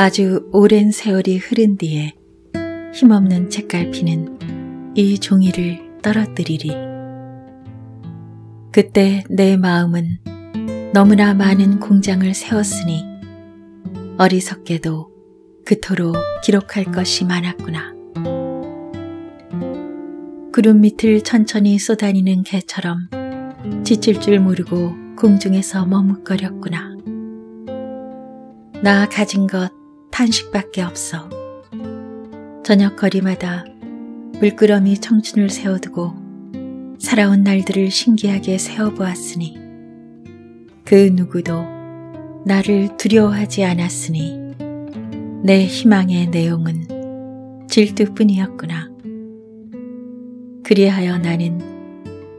아주 오랜 세월이 흐른 뒤에 힘없는 책갈피는 이 종이를 떨어뜨리리. 그때 내 마음은 너무나 많은 공장을 세웠으니 어리석게도 그토록 기록할 것이 많았구나. 구름 밑을 천천히 쏟아니는 개처럼 지칠 줄 모르고 공중에서 머뭇거렸구나. 나 가진 것 탄식밖에 없어. 저녁 거리마다 물끄러미 청춘을 세워두고 살아온 날들을 신기하게 세워보았으니그 누구도 나를 두려워하지 않았으니 내 희망의 내용은 질투뿐이었구나. 그리하여 나는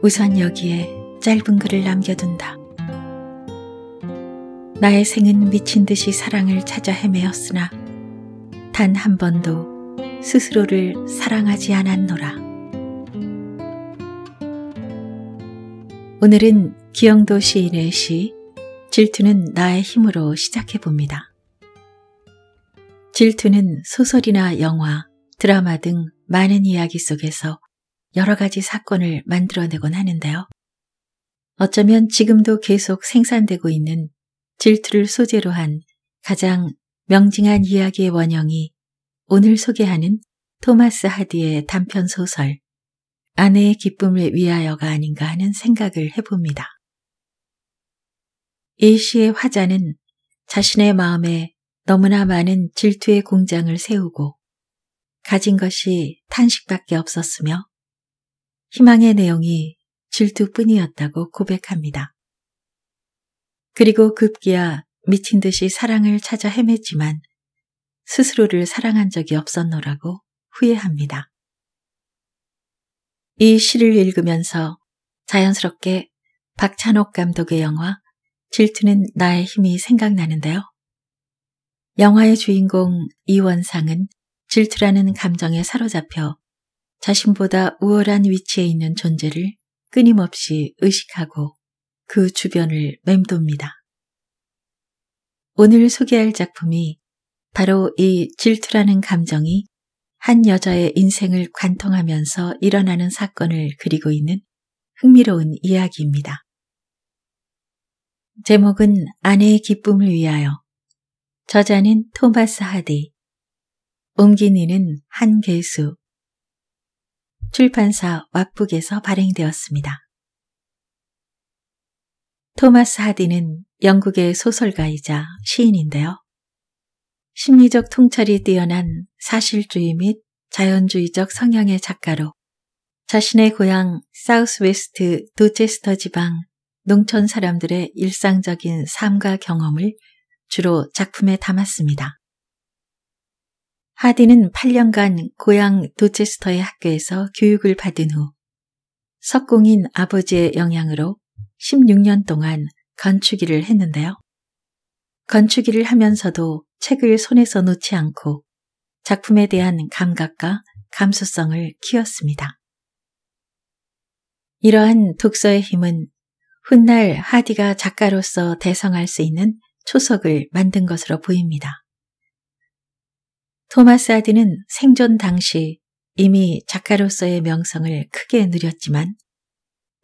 우선 여기에 짧은 글을 남겨둔다. 나의 생은 미친 듯이 사랑을 찾아 헤매었으나 단한 번도 스스로를 사랑하지 않았노라. 오늘은 기영도 시인의 시 질투는 나의 힘으로 시작해 봅니다. 질투는 소설이나 영화, 드라마 등 많은 이야기 속에서 여러 가지 사건을 만들어내곤 하는데요. 어쩌면 지금도 계속 생산되고 있는 질투를 소재로 한 가장 명징한 이야기의 원형이 오늘 소개하는 토마스 하디의 단편 소설 아내의 기쁨을 위하여가 아닌가 하는 생각을 해봅니다. 일시의 화자는 자신의 마음에 너무나 많은 질투의 공장을 세우고 가진 것이 탄식밖에 없었으며 희망의 내용이 질투뿐이었다고 고백합니다. 그리고 급기야 미친 듯이 사랑을 찾아 헤맸지만 스스로를 사랑한 적이 없었노라고 후회합니다. 이 시를 읽으면서 자연스럽게 박찬옥 감독의 영화 질투는 나의 힘이 생각나는데요. 영화의 주인공 이원상은 질투라는 감정에 사로잡혀 자신보다 우월한 위치에 있는 존재를 끊임없이 의식하고 그 주변을 맴돕니다. 오늘 소개할 작품이 바로 이 질투라는 감정이 한 여자의 인생을 관통하면서 일어나는 사건을 그리고 있는 흥미로운 이야기입니다. 제목은 아내의 기쁨을 위하여 저자는 토마스 하디 옮긴 이는 한계수 출판사 왓북에서 발행되었습니다. 토마스 하디는 영국의 소설가이자 시인인데요. 심리적 통찰이 뛰어난 사실주의 및 자연주의적 성향의 작가로 자신의 고향 사우스웨스트 도체스터 지방 농촌 사람들의 일상적인 삶과 경험을 주로 작품에 담았습니다. 하디는 8년간 고향 도체스터의 학교에서 교육을 받은 후 석공인 아버지의 영향으로 16년 동안 건축일을 했는데요. 건축일을 하면서도 책을 손에서 놓지 않고 작품에 대한 감각과 감수성을 키웠습니다. 이러한 독서의 힘은 훗날 하디가 작가로서 대성할 수 있는 초석을 만든 것으로 보입니다. 토마스 하디는 생존 당시 이미 작가로서의 명성을 크게 누렸지만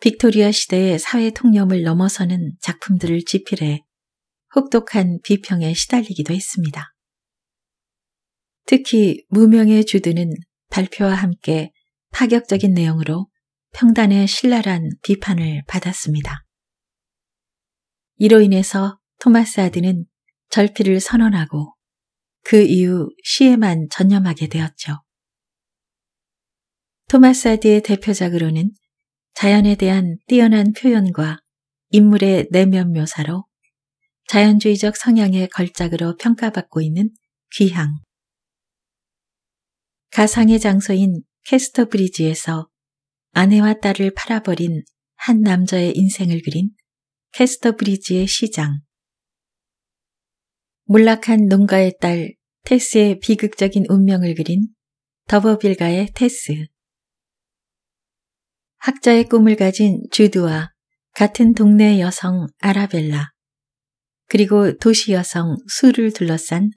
빅토리아 시대의 사회 통념을 넘어서는 작품들을 집필해 혹독한 비평에 시달리기도 했습니다. 특히 무명의 주드는 발표와 함께 파격적인 내용으로 평단의 신랄한 비판을 받았습니다. 이로 인해서 토마스 아드는 절필을 선언하고 그 이후 시에만 전념하게 되었죠. 토마스 아드의 대표작으로는 자연에 대한 뛰어난 표현과 인물의 내면 묘사로 자연주의적 성향의 걸작으로 평가받고 있는 귀향. 가상의 장소인 캐스터 브리지에서 아내와 딸을 팔아버린 한 남자의 인생을 그린 캐스터 브리지의 시장. 몰락한 농가의 딸 테스의 비극적인 운명을 그린 더버빌가의 테스. 학자의 꿈을 가진 주드와 같은 동네 여성 아라벨라, 그리고 도시 여성 수를 둘러싼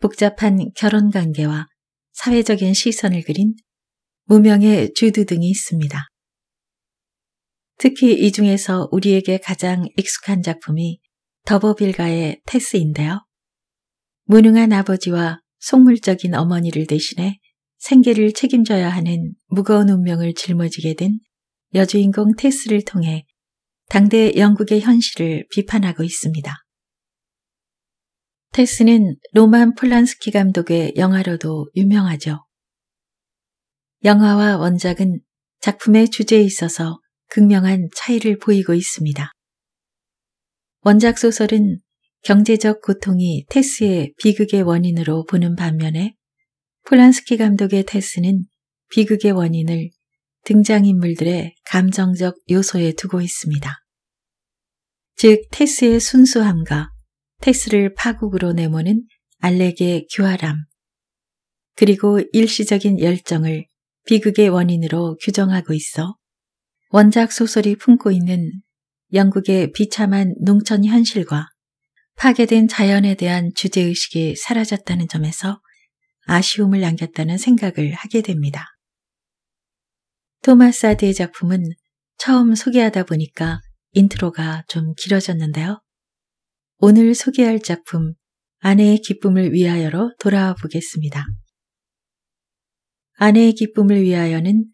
복잡한 결혼 관계와 사회적인 시선을 그린 무명의 주드 등이 있습니다. 특히 이 중에서 우리에게 가장 익숙한 작품이 더버빌가의 테스인데요. 무능한 아버지와 속물적인 어머니를 대신해 생계를 책임져야 하는 무거운 운명을 짊어지게 된 여주인공 테스를 통해 당대 영국의 현실을 비판하고 있습니다. 테스는 로만 폴란스키 감독의 영화로도 유명하죠. 영화와 원작은 작품의 주제에 있어서 극명한 차이를 보이고 있습니다. 원작 소설은 경제적 고통이 테스의 비극의 원인으로 보는 반면에 폴란스키 감독의 테스는 비극의 원인을 등장인물들의 감정적 요소에 두고 있습니다. 즉, 테스의 순수함과 테스를 파국으로 내모는 알렉의 규활함, 그리고 일시적인 열정을 비극의 원인으로 규정하고 있어 원작 소설이 품고 있는 영국의 비참한 농촌 현실과 파괴된 자연에 대한 주제의식이 사라졌다는 점에서 아쉬움을 남겼다는 생각을 하게 됩니다. 토마사드의 작품은 처음 소개하다 보니까 인트로가 좀 길어졌는데요. 오늘 소개할 작품 아내의 기쁨을 위하여로 돌아와 보겠습니다. 아내의 기쁨을 위하여는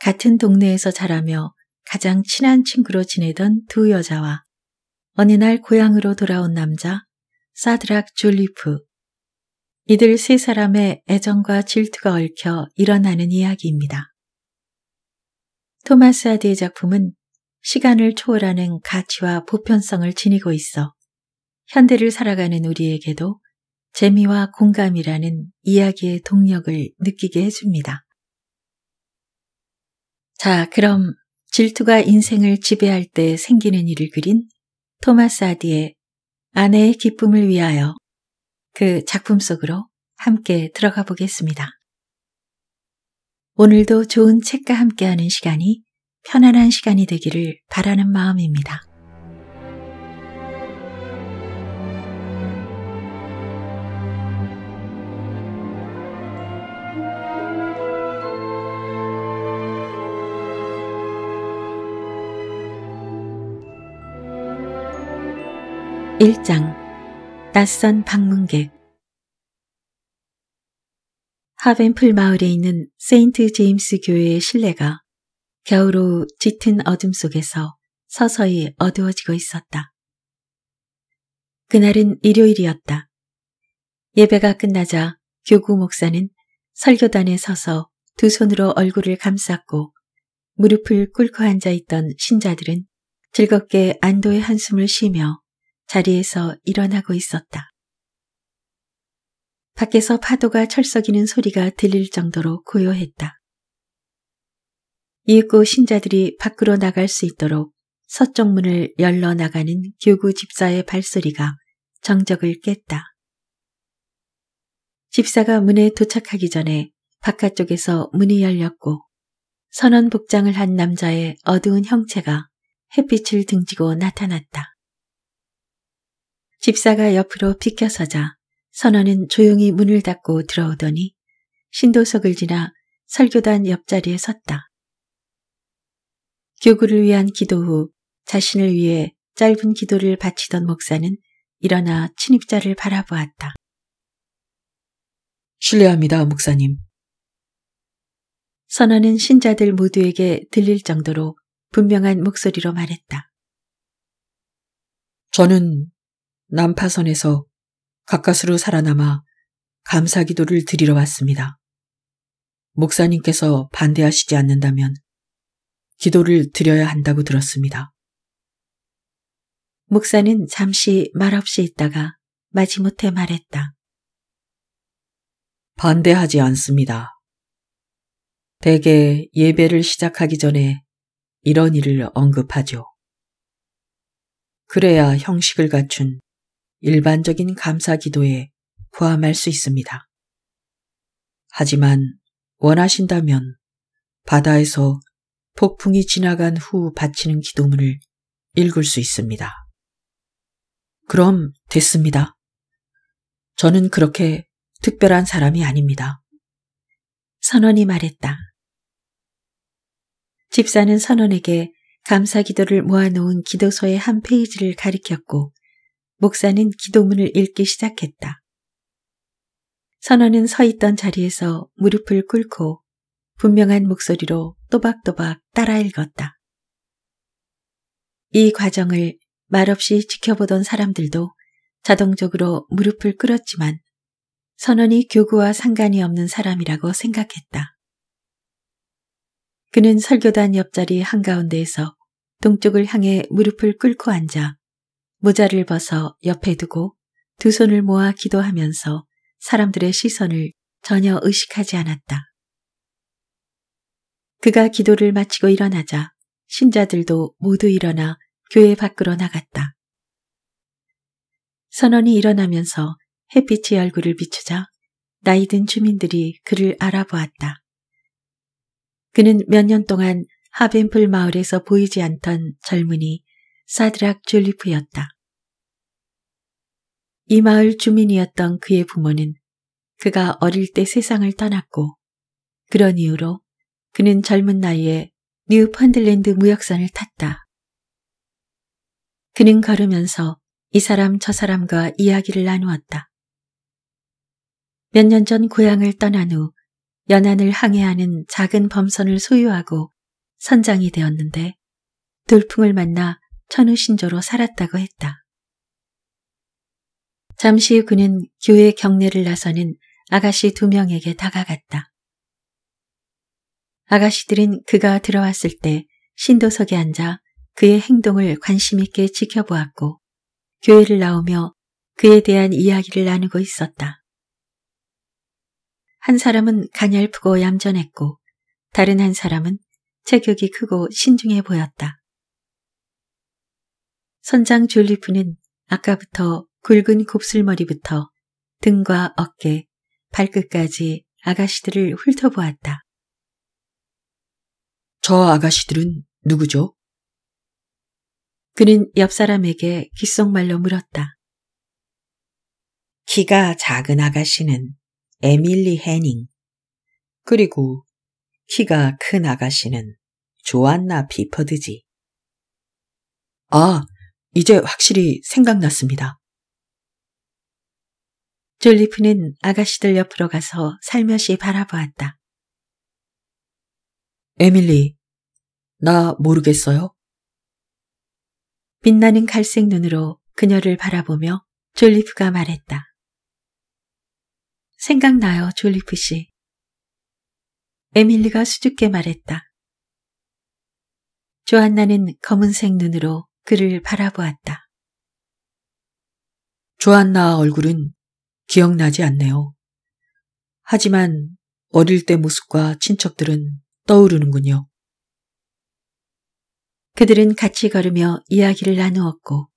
같은 동네에서 자라며 가장 친한 친구로 지내던 두 여자와 어느 날 고향으로 돌아온 남자 사드락 줄리프 이들 세 사람의 애정과 질투가 얽혀 일어나는 이야기입니다. 토마스 아디의 작품은 시간을 초월하는 가치와 보편성을 지니고 있어 현대를 살아가는 우리에게도 재미와 공감이라는 이야기의 동력을 느끼게 해줍니다. 자, 그럼 질투가 인생을 지배할 때 생기는 일을 그린 토마스 아디의 아내의 기쁨을 위하여 그 작품 속으로 함께 들어가 보겠습니다. 오늘도 좋은 책과 함께하는 시간이 편안한 시간이 되기를 바라는 마음입니다. 1장 낯선 방문객 하벤풀 마을에 있는 세인트 제임스 교회의 실내가 겨우로 짙은 어둠 속에서 서서히 어두워지고 있었다. 그날은 일요일이었다. 예배가 끝나자 교구 목사는 설교단에 서서 두 손으로 얼굴을 감쌌고 무릎을 꿇고 앉아 있던 신자들은 즐겁게 안도의 한숨을 쉬며 자리에서 일어나고 있었다. 밖에서 파도가 철썩이는 소리가 들릴 정도로 고요했다. 이윽고 신자들이 밖으로 나갈 수 있도록 서쪽 문을 열러 나가는 교구 집사의 발소리가 정적을 깼다. 집사가 문에 도착하기 전에 바깥쪽에서 문이 열렸고 선언 복장을 한 남자의 어두운 형체가 햇빛을 등지고 나타났다. 집사가 옆으로 비켜서자 선원은 조용히 문을 닫고 들어오더니 신도석을 지나 설교단 옆자리에 섰다. 교구를 위한 기도 후 자신을 위해 짧은 기도를 바치던 목사는 일어나 침입자를 바라보았다. 실례합니다, 목사님. 선언은 신자들 모두에게 들릴 정도로 분명한 목소리로 말했다. 저는 남파선에서 가까스로 살아남아 감사 기도를 드리러 왔습니다. 목사님께서 반대하시지 않는다면 기도를 드려야 한다고 들었습니다. 목사는 잠시 말없이 있다가 마지못해 말했다. 반대하지 않습니다. 대개 예배를 시작하기 전에 이런 일을 언급하죠. 그래야 형식을 갖춘 일반적인 감사 기도에 포함할 수 있습니다. 하지만 원하신다면 바다에서 폭풍이 지나간 후 바치는 기도문을 읽을 수 있습니다. 그럼 됐습니다. 저는 그렇게 특별한 사람이 아닙니다. 선원이 말했다. 집사는 선원에게 감사 기도를 모아놓은 기도서의 한 페이지를 가리켰고 목사는 기도문을 읽기 시작했다. 선원은 서 있던 자리에서 무릎을 꿇고 분명한 목소리로 또박또박 따라 읽었다. 이 과정을 말없이 지켜보던 사람들도 자동적으로 무릎을 꿇었지만 선원이 교구와 상관이 없는 사람이라고 생각했다. 그는 설교단 옆자리 한가운데에서 동쪽을 향해 무릎을 꿇고 앉아 모자를 벗어 옆에 두고 두 손을 모아 기도하면서 사람들의 시선을 전혀 의식하지 않았다. 그가 기도를 마치고 일어나자 신자들도 모두 일어나 교회 밖으로 나갔다. 선원이 일어나면서 햇빛이 얼굴을 비추자 나이든 주민들이 그를 알아보았다. 그는 몇 년 동안 하벤풀 마을에서 보이지 않던 젊은이 사드락 줄리프였다. 이 마을 주민이었던 그의 부모는 그가 어릴 때 세상을 떠났고 그런 이유로 그는 젊은 나이에 뉴펀들랜드 무역선을 탔다. 그는 걸으면서 이 사람 저 사람과 이야기를 나누었다. 몇 년 전 고향을 떠난 후 연안을 항해하는 작은 범선을 소유하고 선장이 되었는데 돌풍을 만나 천우신조로 살았다고 했다. 잠시 후 그는 교회 경례를 나서는 아가씨 두 명에게 다가갔다. 아가씨들은 그가 들어왔을 때 신도석에 앉아 그의 행동을 관심있게 지켜보았고 교회를 나오며 그에 대한 이야기를 나누고 있었다. 한 사람은 가냘프고 얌전했고 다른 한 사람은 체격이 크고 신중해 보였다. 선장 졸리프는 아까부터 굵은 곱슬머리부터 등과 어깨, 발끝까지 아가씨들을 훑어보았다. 저 아가씨들은 누구죠? 그는 옆 사람에게 귓속말로 물었다. 키가 작은 아가씨는 에밀리 해닝, 그리고 키가 큰 아가씨는 조안나 비퍼드지. 아, 이제 확실히 생각났습니다. 졸리프는 아가씨들 옆으로 가서 살며시 바라보았다. 에밀리, 나 모르겠어요? 빛나는 갈색 눈으로 그녀를 바라보며 졸리프가 말했다. 생각나요, 졸리프 씨. 에밀리가 수줍게 말했다. 조안나는 검은색 눈으로 그를 바라보았다. 조안나 얼굴은 기억나지 않네요. 하지만 어릴 때 모습과 친척들은 떠오르는군요. 그들은 같이 걸으며 이야기를 나누었고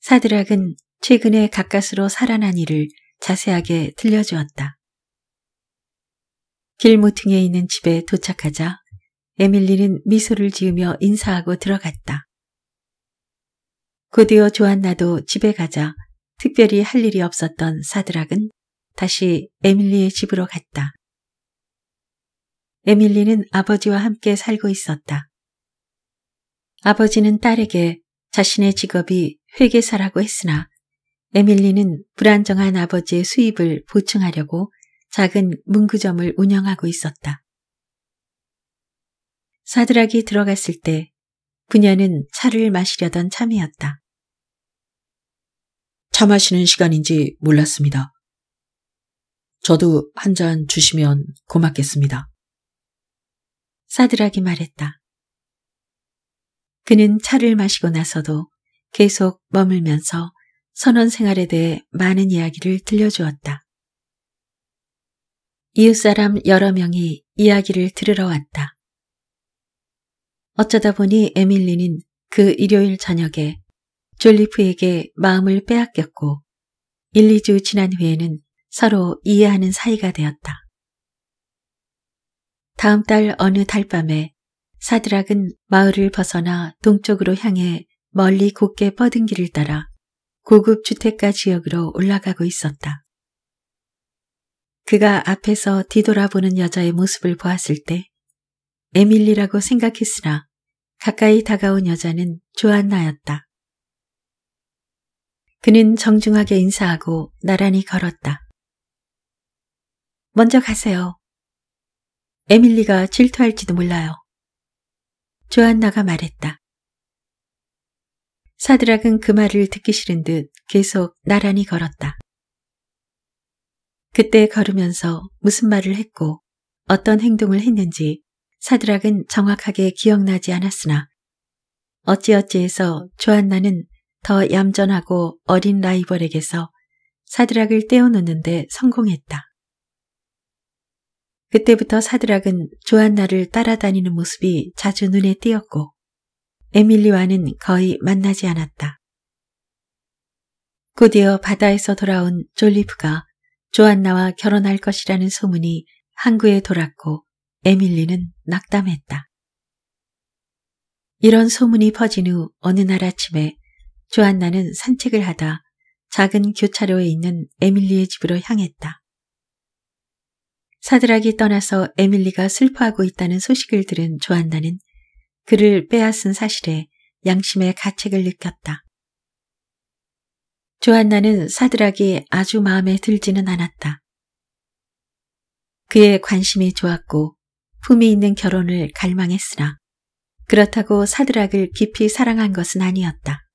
사드락은 최근에 가까스로 살아난 일을 자세하게 들려주었다. 길모퉁에 있는 집에 도착하자 에밀리는 미소를 지으며 인사하고 들어갔다. 곧이어 조안나도 집에 가자 특별히 할 일이 없었던 사드락은 다시 에밀리의 집으로 갔다. 에밀리는 아버지와 함께 살고 있었다. 아버지는 딸에게 자신의 직업이 회계사라고 했으나 에밀리는 불안정한 아버지의 수입을 보충하려고 작은 문구점을 운영하고 있었다. 사드락이 들어갔을 때부녀는 차를 마시려던 참이었다. 차 마시는 시간인지 몰랐습니다. 저도 한 잔 주시면 고맙겠습니다. 사들하게 말했다. 그는 차를 마시고 나서도 계속 머물면서 선원 생활에 대해 많은 이야기를 들려주었다. 이웃 사람 여러 명이 이야기를 들으러 왔다. 어쩌다 보니 에밀리는 그 일요일 저녁에 졸리프에게 마음을 빼앗겼고 1, 2주 지난 후에는 서로 이해하는 사이가 되었다. 다음 달 어느 달밤에 사드락은 마을을 벗어나 동쪽으로 향해 멀리 곧게 뻗은 길을 따라 고급 주택가 지역으로 올라가고 있었다. 그가 앞에서 뒤돌아보는 여자의 모습을 보았을 때 에밀리라고 생각했으나 가까이 다가온 여자는 조안나였다. 그는 정중하게 인사하고 나란히 걸었다. 먼저 가세요. 에밀리가 질투할지도 몰라요. 조안나가 말했다. 사드락은 그 말을 듣기 싫은 듯 계속 나란히 걸었다. 그때 걸으면서 무슨 말을 했고 어떤 행동을 했는지 사드락은 정확하게 기억나지 않았으나 어찌어찌해서 조안나는 더 얌전하고 어린 라이벌에게서 사드락을 떼어놓는데 성공했다. 그때부터 사드락은 조안나를 따라다니는 모습이 자주 눈에 띄었고 에밀리와는 거의 만나지 않았다. 곧이어 바다에서 돌아온 졸리프가 조안나와 결혼할 것이라는 소문이 항구에 돌았고 에밀리는 낙담했다. 이런 소문이 퍼진 후 어느 날 아침에 조안나는 산책을 하다 작은 교차로에 있는 에밀리의 집으로 향했다. 사드락이 떠나서 에밀리가 슬퍼하고 있다는 소식을 들은 조안나는 그를 빼앗은 사실에 양심의 가책을 느꼈다. 조안나는 사드락이 아주 마음에 들지는 않았다. 그의 관심이 좋았고 품이 있는 결혼을 갈망했으나 그렇다고 사드락을 깊이 사랑한 것은 아니었다.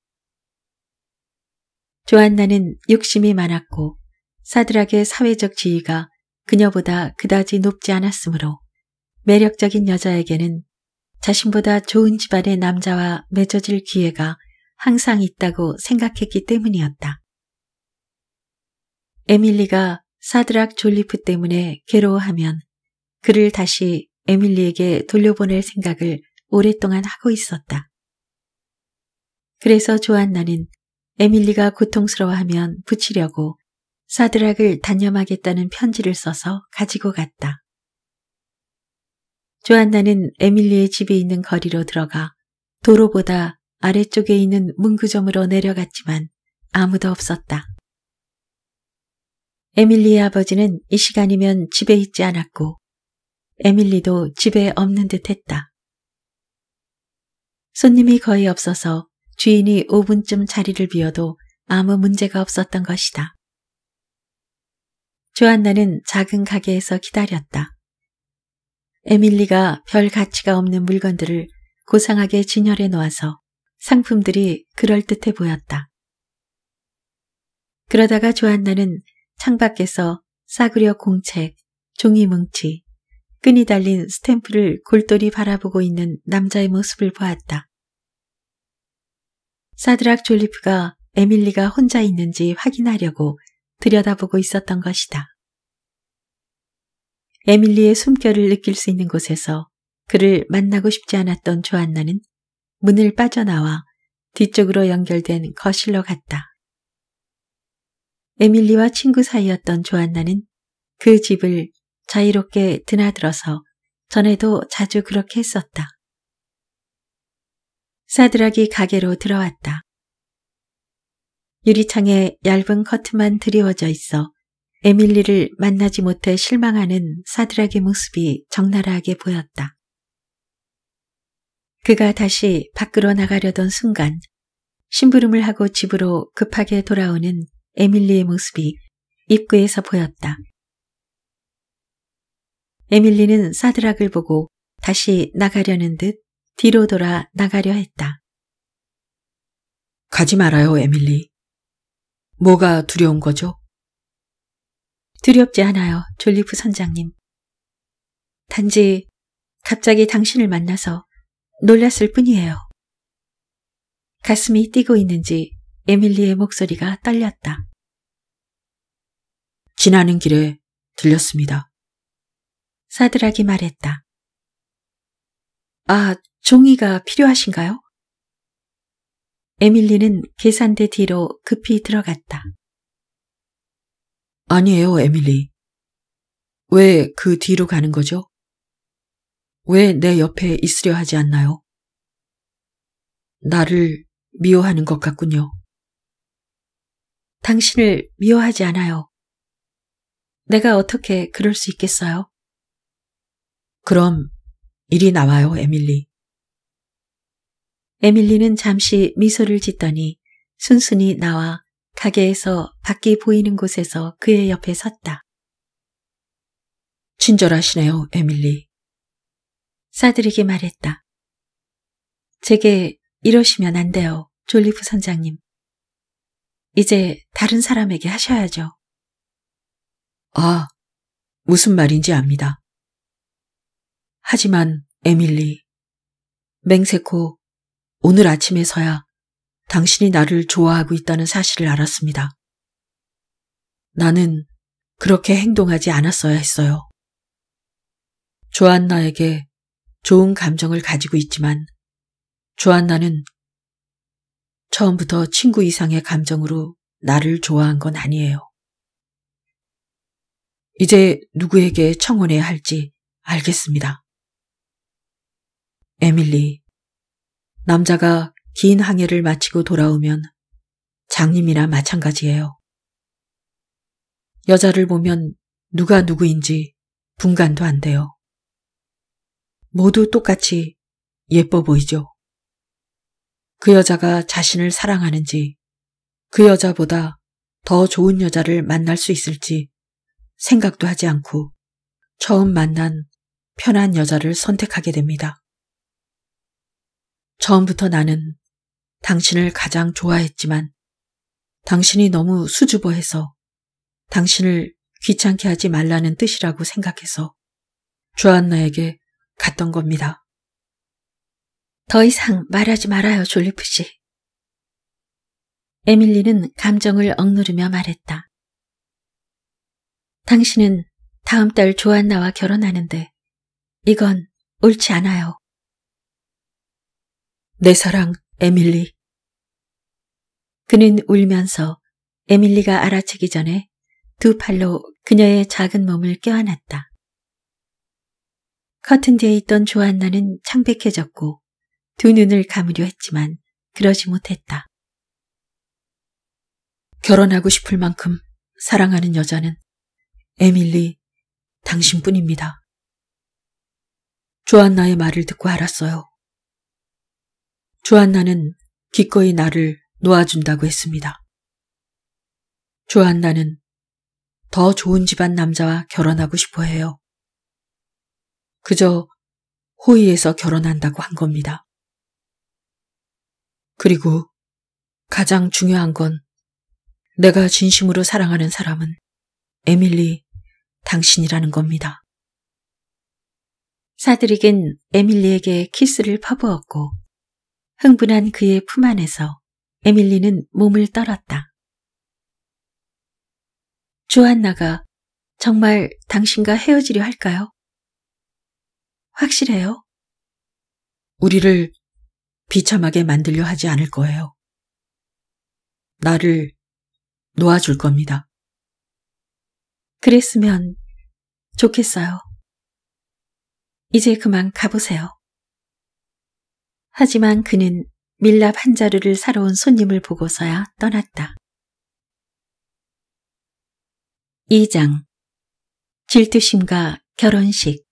조안나는 욕심이 많았고 사드락의 사회적 지위가 그녀보다 그다지 높지 않았으므로 매력적인 여자에게는 자신보다 좋은 집안의 남자와 맺어질 기회가 항상 있다고 생각했기 때문이었다. 에밀리가 사드락 졸리프 때문에 괴로워하면 그를 다시 에밀리에게 돌려보낼 생각을 오랫동안 하고 있었다. 그래서 조안나는 에밀리가 고통스러워하면 붙이려고 사드락을 단념하겠다는 편지를 써서 가지고 갔다. 조안나는 에밀리의 집에 있는 거리로 들어가 도로보다 아래쪽에 있는 문구점으로 내려갔지만 아무도 없었다. 에밀리의 아버지는 이 시간이면 집에 있지 않았고 에밀리도 집에 없는 듯 했다. 손님이 거의 없어서 주인이 5분쯤 자리를 비워도 아무 문제가 없었던 것이다. 조안나는 작은 가게에서 기다렸다. 에밀리가 별 가치가 없는 물건들을 고상하게 진열해 놓아서 상품들이 그럴듯해 보였다. 그러다가 조안나는 창밖에서 싸구려 공책, 종이 뭉치, 끈이 달린 스탬프를 골똘히 바라보고 있는 남자의 모습을 보았다. 사드락 졸리프가 에밀리가 혼자 있는지 확인하려고 들여다보고 있었던 것이다. 에밀리의 숨결을 느낄 수 있는 곳에서 그를 만나고 싶지 않았던 조안나는 문을 빠져나와 뒤쪽으로 연결된 거실로 갔다. 에밀리와 친구 사이였던 조안나는 그 집을 자유롭게 드나들어서 전에도 자주 그렇게 했었다. 사드락이 가게로 들어왔다. 유리창에 얇은 커트만 드리워져 있어 에밀리를 만나지 못해 실망하는 사드락의 모습이 적나라하게 보였다. 그가 다시 밖으로 나가려던 순간 심부름을 하고 집으로 급하게 돌아오는 에밀리의 모습이 입구에서 보였다. 에밀리는 사드락을 보고 다시 나가려는 듯 뒤로 돌아 나가려 했다. 가지 말아요, 에밀리. 뭐가 두려운 거죠? 두렵지 않아요, 졸리프 선장님. 단지 갑자기 당신을 만나서 놀랐을 뿐이에요. 가슴이 뛰고 있는지 에밀리의 목소리가 떨렸다. 지나는 길에 들렸습니다. 사드락이 말했다. 아, 종이가 필요하신가요? 에밀리는 계산대 뒤로 급히 들어갔다. 아니에요, 에밀리. 왜 그 뒤로 가는 거죠? 왜 내 옆에 있으려 하지 않나요? 나를 미워하는 것 같군요. 당신을 미워하지 않아요. 내가 어떻게 그럴 수 있겠어요? 그럼 일이 나와요, 에밀리. 에밀리는 잠시 미소를 짓더니 순순히 나와 가게에서 밖이 보이는 곳에서 그의 옆에 섰다. 친절하시네요, 에밀리. 싸드리게 말했다. 제게 이러시면 안 돼요, 졸리프 선장님. 이제 다른 사람에게 하셔야죠. 아, 무슨 말인지 압니다. 하지만 에밀리, 맹세코 오늘 아침에서야 당신이 나를 좋아하고 있다는 사실을 알았습니다. 나는 그렇게 행동하지 않았어야 했어요. 조안나에게 좋은 감정을 가지고 있지만 조안나는 처음부터 친구 이상의 감정으로 나를 좋아한 건 아니에요. 이제 누구에게 청혼해야 할지 알겠습니다. 에밀리, 남자가 긴 항해를 마치고 돌아오면 장님이나 마찬가지예요. 여자를 보면 누가 누구인지 분간도 안 돼요. 모두 똑같이 예뻐 보이죠. 그 여자가 자신을 사랑하는지 그 여자보다 더 좋은 여자를 만날 수 있을지 생각도 하지 않고 처음 만난 편한 여자를 선택하게 됩니다. 처음부터 나는 당신을 가장 좋아했지만 당신이 너무 수줍어해서 당신을 귀찮게 하지 말라는 뜻이라고 생각해서 주안나에게 갔던 겁니다. 더 이상 말하지 말아요, 졸리프 씨. 에밀리는 감정을 억누르며 말했다. 당신은 다음 달 조안나와 결혼하는데 이건 옳지 않아요. 내 사랑 에밀리. 그는 울면서 에밀리가 알아채기 전에 두 팔로 그녀의 작은 몸을 껴안았다. 커튼 뒤에 있던 조안나는 창백해졌고 두 눈을 감으려 했지만 그러지 못했다. 결혼하고 싶을 만큼 사랑하는 여자는 에밀리 당신뿐입니다. 조안나의 말을 듣고 알았어요. 조안나는 기꺼이 나를 놓아준다고 했습니다. 조안나는 더 좋은 집안 남자와 결혼하고 싶어 해요. 그저 호의에서 결혼한다고 한 겁니다. 그리고 가장 중요한 건 내가 진심으로 사랑하는 사람은 에밀리 당신이라는 겁니다. 사드릭은 에밀리에게 키스를 퍼부었고 흥분한 그의 품 안에서 에밀리는 몸을 떨었다. 조안나가 정말 당신과 헤어지려 할까요? 확실해요? 우리를 비참하게 만들려 하지 않을 거예요. 나를 놓아줄 겁니다. 그랬으면 좋겠어요. 이제 그만 가보세요. 하지만 그는 밀랍 한 자루를 사러 온 손님을 보고서야 떠났다. 2장 질투심과 결혼식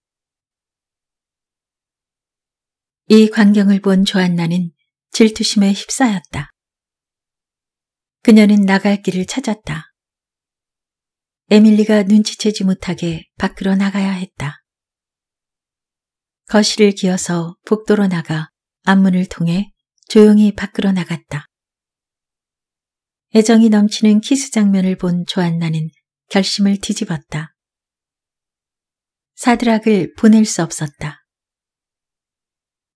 이 광경을 본 조안나는 질투심에 휩싸였다. 그녀는 나갈 길을 찾았다. 에밀리가 눈치채지 못하게 밖으로 나가야 했다. 거실을 기어서 복도로 나가 안문을 통해 조용히 밖으로 나갔다. 애정이 넘치는 키스 장면을 본 조안나는 결심을 뒤집었다. 사드락을 보낼 수 없었다.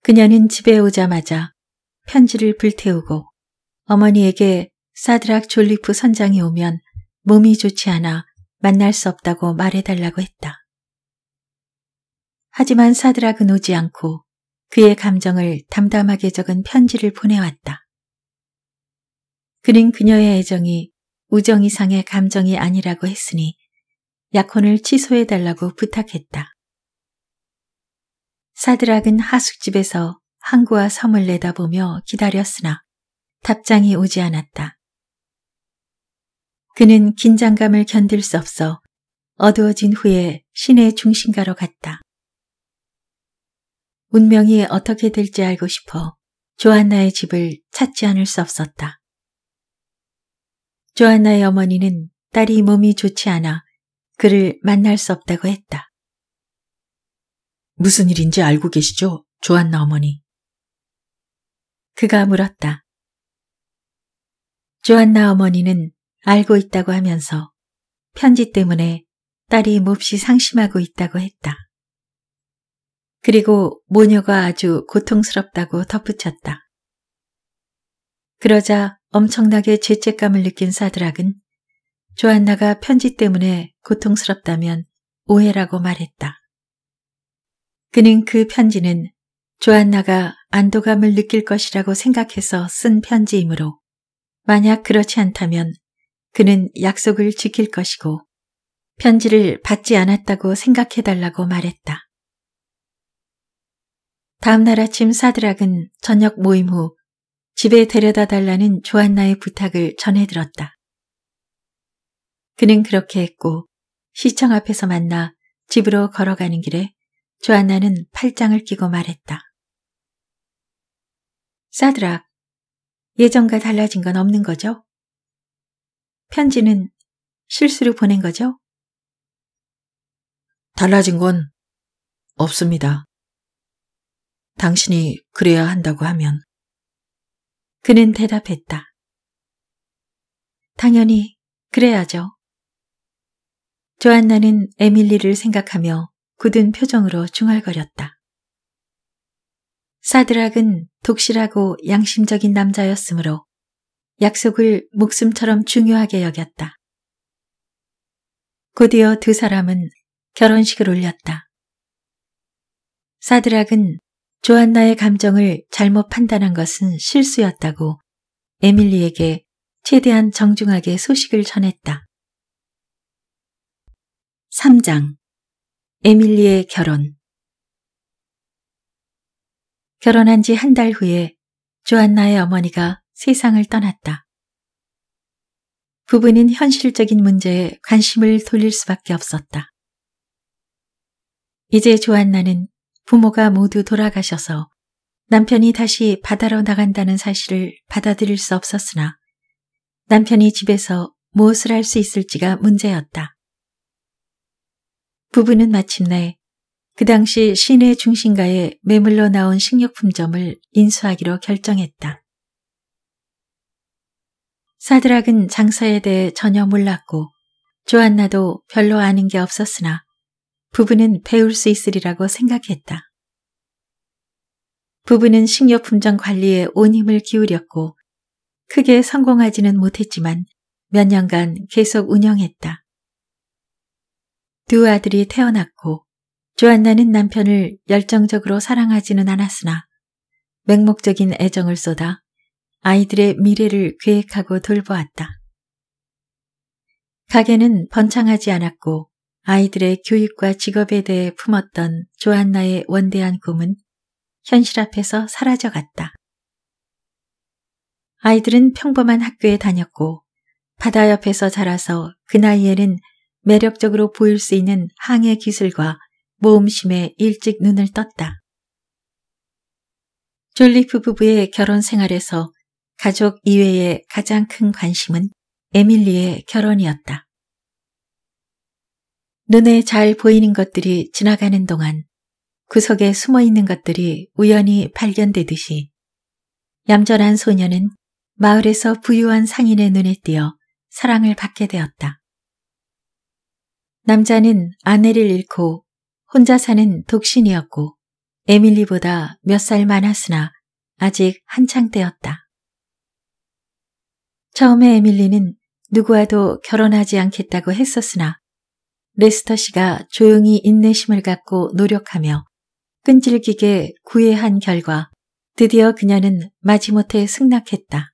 그녀는 집에 오자마자 편지를 불태우고 어머니에게 사드락 졸리프 선장이 오면 몸이 좋지 않아 만날 수 없다고 말해달라고 했다. 하지만 사드락은 오지 않고 그의 감정을 담담하게 적은 편지를 보내왔다. 그는 그녀의 애정이 우정 이상의 감정이 아니라고 했으니 약혼을 취소해달라고 부탁했다. 사드락은 하숙집에서 항구와 섬을 내다보며 기다렸으나 답장이 오지 않았다. 그는 긴장감을 견딜 수 없어 어두워진 후에 시내 중심가로 갔다. 운명이 어떻게 될지 알고 싶어 조안나의 집을 찾지 않을 수 없었다. 조안나의 어머니는 딸이 몸이 좋지 않아 그를 만날 수 없다고 했다. 무슨 일인지 알고 계시죠? 조안나 어머니. 그가 물었다. 조안나 어머니는 알고 있다고 하면서 편지 때문에 딸이 몹시 상심하고 있다고 했다. 그리고 모녀가 아주 고통스럽다고 덧붙였다. 그러자 엄청나게 죄책감을 느낀 사드락은 조안나가 편지 때문에 고통스럽다면 오해라고 말했다. 그는 그 편지는 조안나가 안도감을 느낄 것이라고 생각해서 쓴 편지이므로 만약 그렇지 않다면 그는 약속을 지킬 것이고 편지를 받지 않았다고 생각해달라고 말했다. 다음날 아침 사드락은 저녁 모임 후 집에 데려다 달라는 조안나의 부탁을 전해들었다. 그는 그렇게 했고 시청 앞에서 만나 집으로 걸어가는 길에 조안나는 팔짱을 끼고 말했다. 사드락, 예전과 달라진 건 없는 거죠? 편지는 실수로 보낸 거죠? 달라진 건 없습니다. 당신이 그래야 한다고 하면. 그는 대답했다. 당연히 그래야죠. 조안나는 에밀리를 생각하며 굳은 표정으로 중얼거렸다. 사드락은 독실하고 양심적인 남자였으므로 약속을 목숨처럼 중요하게 여겼다. 곧이어 두 사람은 결혼식을 올렸다. 사드락은 조안나의 감정을 잘못 판단한 것은 실수였다고 에밀리에게 최대한 정중하게 소식을 전했다. 3장 에밀리의 결혼 결혼한 지 한 달 후에 조안나의 어머니가 세상을 떠났다. 부부는 현실적인 문제에 관심을 돌릴 수밖에 없었다. 이제 조안나는 부모가 모두 돌아가셔서 남편이 다시 바다로 나간다는 사실을 받아들일 수 없었으나 남편이 집에서 무엇을 할 수 있을지가 문제였다. 부부는 마침내 그 당시 시내 중심가에 매물로 나온 식료품점을 인수하기로 결정했다. 사드락은 장사에 대해 전혀 몰랐고 조안나도 별로 아는 게 없었으나 부부는 배울 수 있으리라고 생각했다. 부부는 식료품점 관리에 온 힘을 기울였고 크게 성공하지는 못했지만 몇 년간 계속 운영했다. 두 아들이 태어났고 조안나는 남편을 열정적으로 사랑하지는 않았으나 맹목적인 애정을 쏟아 아이들의 미래를 계획하고 돌보았다. 가게는 번창하지 않았고 아이들의 교육과 직업에 대해 품었던 조안나의 원대한 꿈은 현실 앞에서 사라져갔다. 아이들은 평범한 학교에 다녔고 바다 옆에서 자라서 그 나이에는 매력적으로 보일 수 있는 항해 기술과 모험심에 일찍 눈을 떴다. 졸리프 부부의 결혼 생활에서 가족 이외의 가장 큰 관심은 에밀리의 결혼이었다. 눈에 잘 보이는 것들이 지나가는 동안 구석에 그 숨어 있는 것들이 우연히 발견되듯이 얌전한 소녀는 마을에서 부유한 상인의 눈에 띄어 사랑을 받게 되었다. 남자는 아내를 잃고 혼자 사는 독신이었고 에밀리보다 몇 살 많았으나 아직 한창 때였다. 처음에 에밀리는 누구와도 결혼하지 않겠다고 했었으나 레스터 씨가 조용히 인내심을 갖고 노력하며 끈질기게 구애한 결과 드디어 그녀는 마지못해 승낙했다.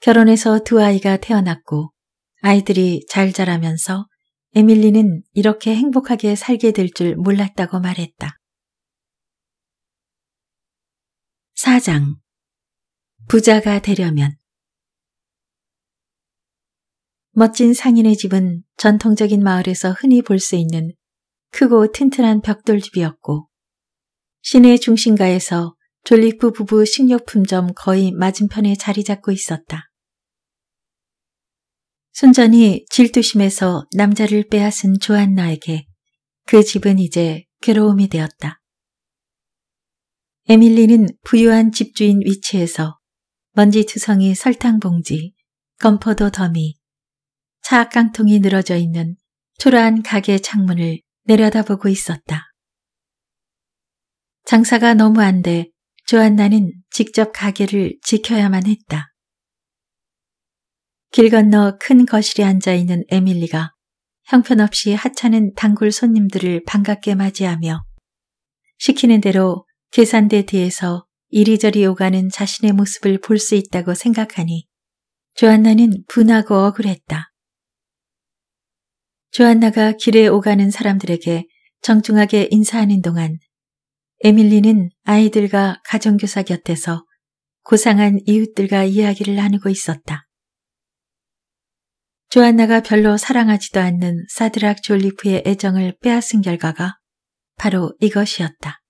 결혼해서 두 아이가 태어났고 아이들이 잘 자라면서 에밀리는 이렇게 행복하게 살게 될 줄 몰랐다고 말했다. 사장 부자가 되려면 멋진 상인의 집은 전통적인 마을에서 흔히 볼 수 있는 크고 튼튼한 벽돌집이었고 시내 중심가에서 졸리프 부부 식료품점 거의 맞은편에 자리 잡고 있었다. 순전히 질투심에서 남자를 빼앗은 조안나에게 그 집은 이제 괴로움이 되었다. 에밀리는 부유한 집주인 위치에서 먼지투성이 설탕봉지, 건포도 더미, 차깡통이 늘어져 있는 초라한 가게 창문을 내려다보고 있었다. 장사가 너무 안 돼 조안나는 직접 가게를 지켜야만 했다. 길 건너 큰 거실에 앉아 있는 에밀리가 형편없이 하찮은 단골 손님들을 반갑게 맞이하며 시키는 대로 계산대 뒤에서 이리저리 오가는 자신의 모습을 볼 수 있다고 생각하니 조안나는 분하고 억울했다. 조안나가 길에 오가는 사람들에게 정중하게 인사하는 동안 에밀리는 아이들과 가정교사 곁에서 고상한 이웃들과 이야기를 나누고 있었다. 조안나가 별로 사랑하지도 않는 사드락 졸리프의 애정을 빼앗은 결과가 바로 이것이었다.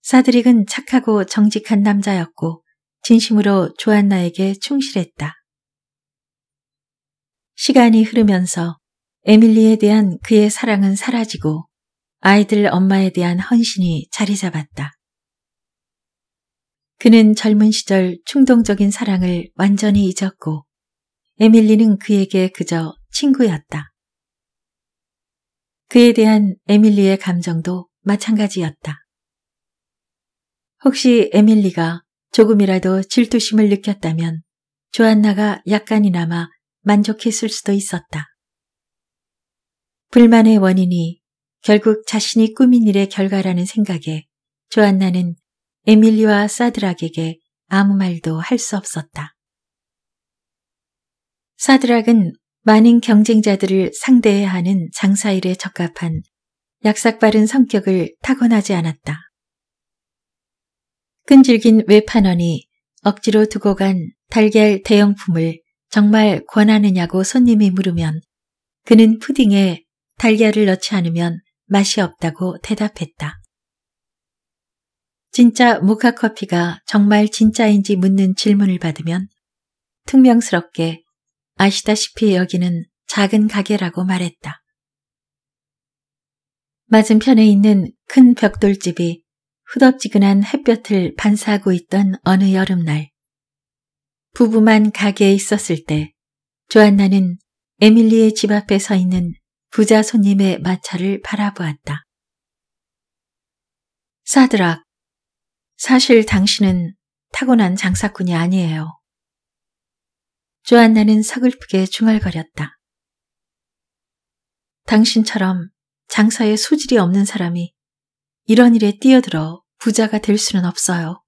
사드릭은 착하고 정직한 남자였고 진심으로 조안나에게 충실했다. 시간이 흐르면서 에밀리에 대한 그의 사랑은 사라지고 아이들 엄마에 대한 헌신이 자리 잡았다. 그는 젊은 시절 충동적인 사랑을 완전히 잊었고 에밀리는 그에게 그저 친구였다. 그에 대한 에밀리의 감정도 마찬가지였다. 혹시 에밀리가 조금이라도 질투심을 느꼈다면 조안나가 약간이나마 만족했을 수도 있었다. 불만의 원인이 결국 자신이 꾸민 일의 결과라는 생각에 조안나는 에밀리와 사드락에게 아무 말도 할 수 없었다. 사드락은 많은 경쟁자들을 상대해야 하는 장사일에 적합한 약삭빠른 성격을 타고나지 않았다. 끈질긴 외판원이 억지로 두고 간 달걀 대형품을 정말 권하느냐고 손님이 물으면 그는 푸딩에 달걀을 넣지 않으면 맛이 없다고 대답했다. 진짜 모카 커피가 정말 진짜인지 묻는 질문을 받으면 퉁명스럽게 아시다시피 여기는 작은 가게라고 말했다. 맞은편에 있는 큰 벽돌집이 후덥지근한 햇볕을 반사하고 있던 어느 여름날 부부만 가게에 있었을 때 조안나는 에밀리의 집 앞에 서 있는 부자 손님의 마차를 바라보았다. 사드락, 사실 당신은 타고난 장사꾼이 아니에요. 조안나는 서글프게 중얼거렸다. 당신처럼 장사에 소질이 없는 사람이 이런 일에 뛰어들어 부자가 될 수는 없어요.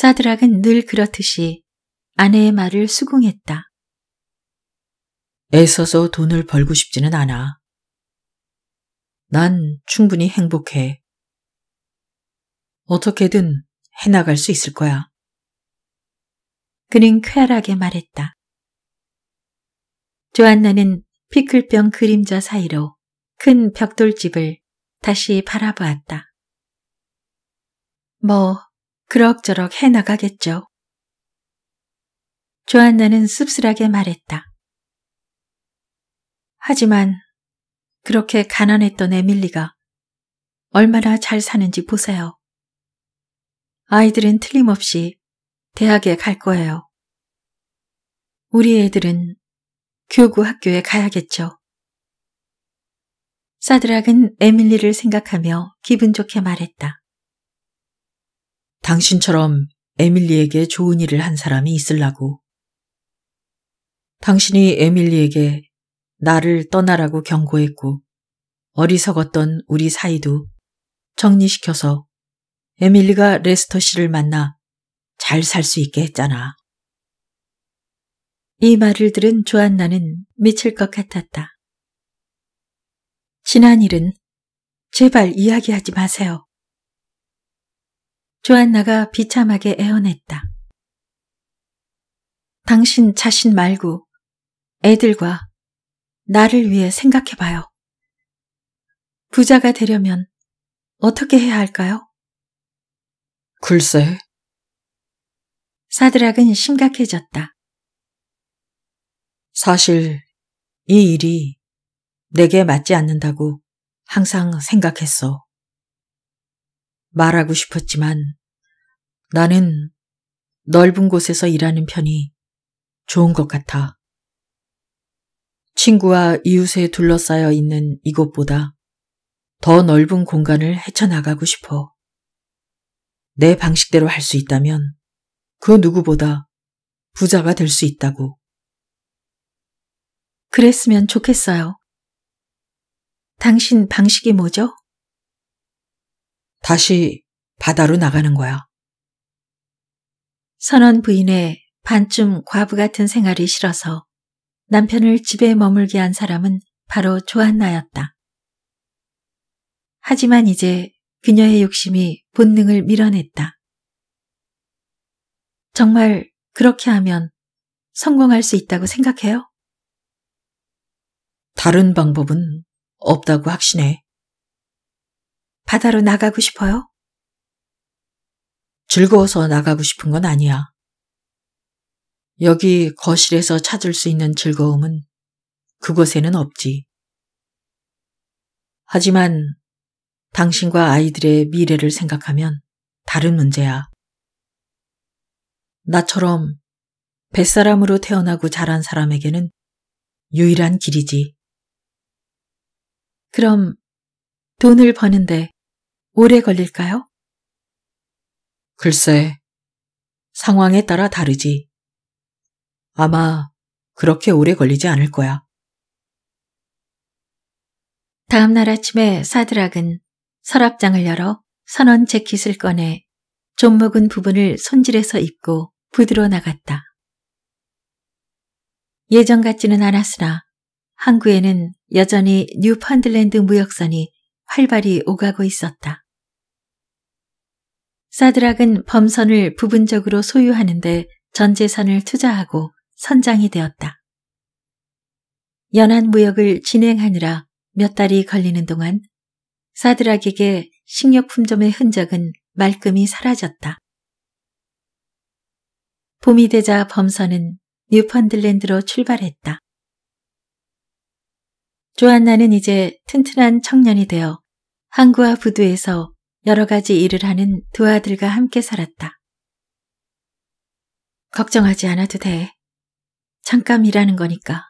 사드락은 늘 그렇듯이 아내의 말을 수긍했다. 애써서 돈을 벌고 싶지는 않아. 난 충분히 행복해. 어떻게든 해나갈 수 있을 거야. 그는 쾌활하게 말했다. 조안나는 피클병 그림자 사이로 큰 벽돌집을 다시 바라보았다. 뭐 그럭저럭 해나가겠죠. 조안나는 씁쓸하게 말했다. 하지만 그렇게 가난했던 에밀리가 얼마나 잘 사는지 보세요. 아이들은 틀림없이 대학에 갈 거예요. 우리 애들은 교구 학교에 가야겠죠. 사드락은 에밀리를 생각하며 기분 좋게 말했다. 당신처럼 에밀리에게 좋은 일을 한 사람이 있으려고 당신이 에밀리에게 나를 떠나라고 경고했고 어리석었던 우리 사이도 정리시켜서 에밀리가 레스터 씨를 만나 잘 살 수 있게 했잖아. 이 말을 들은 조안나는 미칠 것 같았다. 지난 일은 제발 이야기하지 마세요. 조안나가 비참하게 애원했다. 당신 자신 말고 애들과 나를 위해 생각해봐요. 부자가 되려면 어떻게 해야 할까요? 글쎄. 사드락은 심각해졌다. 사실 이 일이 내게 맞지 않는다고 항상 생각했어. 말하고 싶었지만 나는 넓은 곳에서 일하는 편이 좋은 것 같아. 친구와 이웃에 둘러싸여 있는 이곳보다 더 넓은 공간을 헤쳐나가고 싶어. 내 방식대로 할 수 있다면 그 누구보다 부자가 될 수 있다고. 그랬으면 좋겠어요. 당신 방식이 뭐죠? 다시 바다로 나가는 거야. 선원 부인의 반쯤 과부 같은 생활이 싫어서 남편을 집에 머물게 한 사람은 바로 조한나였다. 하지만 이제 그녀의 욕심이 본능을 밀어냈다. 정말 그렇게 하면 성공할 수 있다고 생각해요? 다른 방법은 없다고 확신해. 바다로 나가고 싶어요? 즐거워서 나가고 싶은 건 아니야. 여기 거실에서 찾을 수 있는 즐거움은 그곳에는 없지. 하지만 당신과 아이들의 미래를 생각하면 다른 문제야. 나처럼 뱃사람으로 태어나고 자란 사람에게는 유일한 길이지. 그럼 돈을 버는데 오래 걸릴까요? 글쎄, 상황에 따라 다르지. 아마 그렇게 오래 걸리지 않을 거야. 다음 날 아침에 사드락은 서랍장을 열어 선원 재킷을 꺼내 좀 먹은 부분을 손질해서 입고 부드러 나갔다. 예전 같지는 않았으나 항구에는 여전히 뉴펀들랜드 무역선이 활발히 오가고 있었다. 사드락은 범선을 부분적으로 소유하는데 전 재산을 투자하고 선장이 되었다. 연안 무역을 진행하느라 몇 달이 걸리는 동안 사드락에게 식료품점의 흔적은 말끔히 사라졌다. 봄이 되자 범선은 뉴펀들랜드로 출발했다. 조안나는 이제 튼튼한 청년이 되어 항구와 부두에서 여러 가지 일을 하는 두 아들과 함께 살았다. 걱정하지 않아도 돼. 잠깐 일하는 거니까.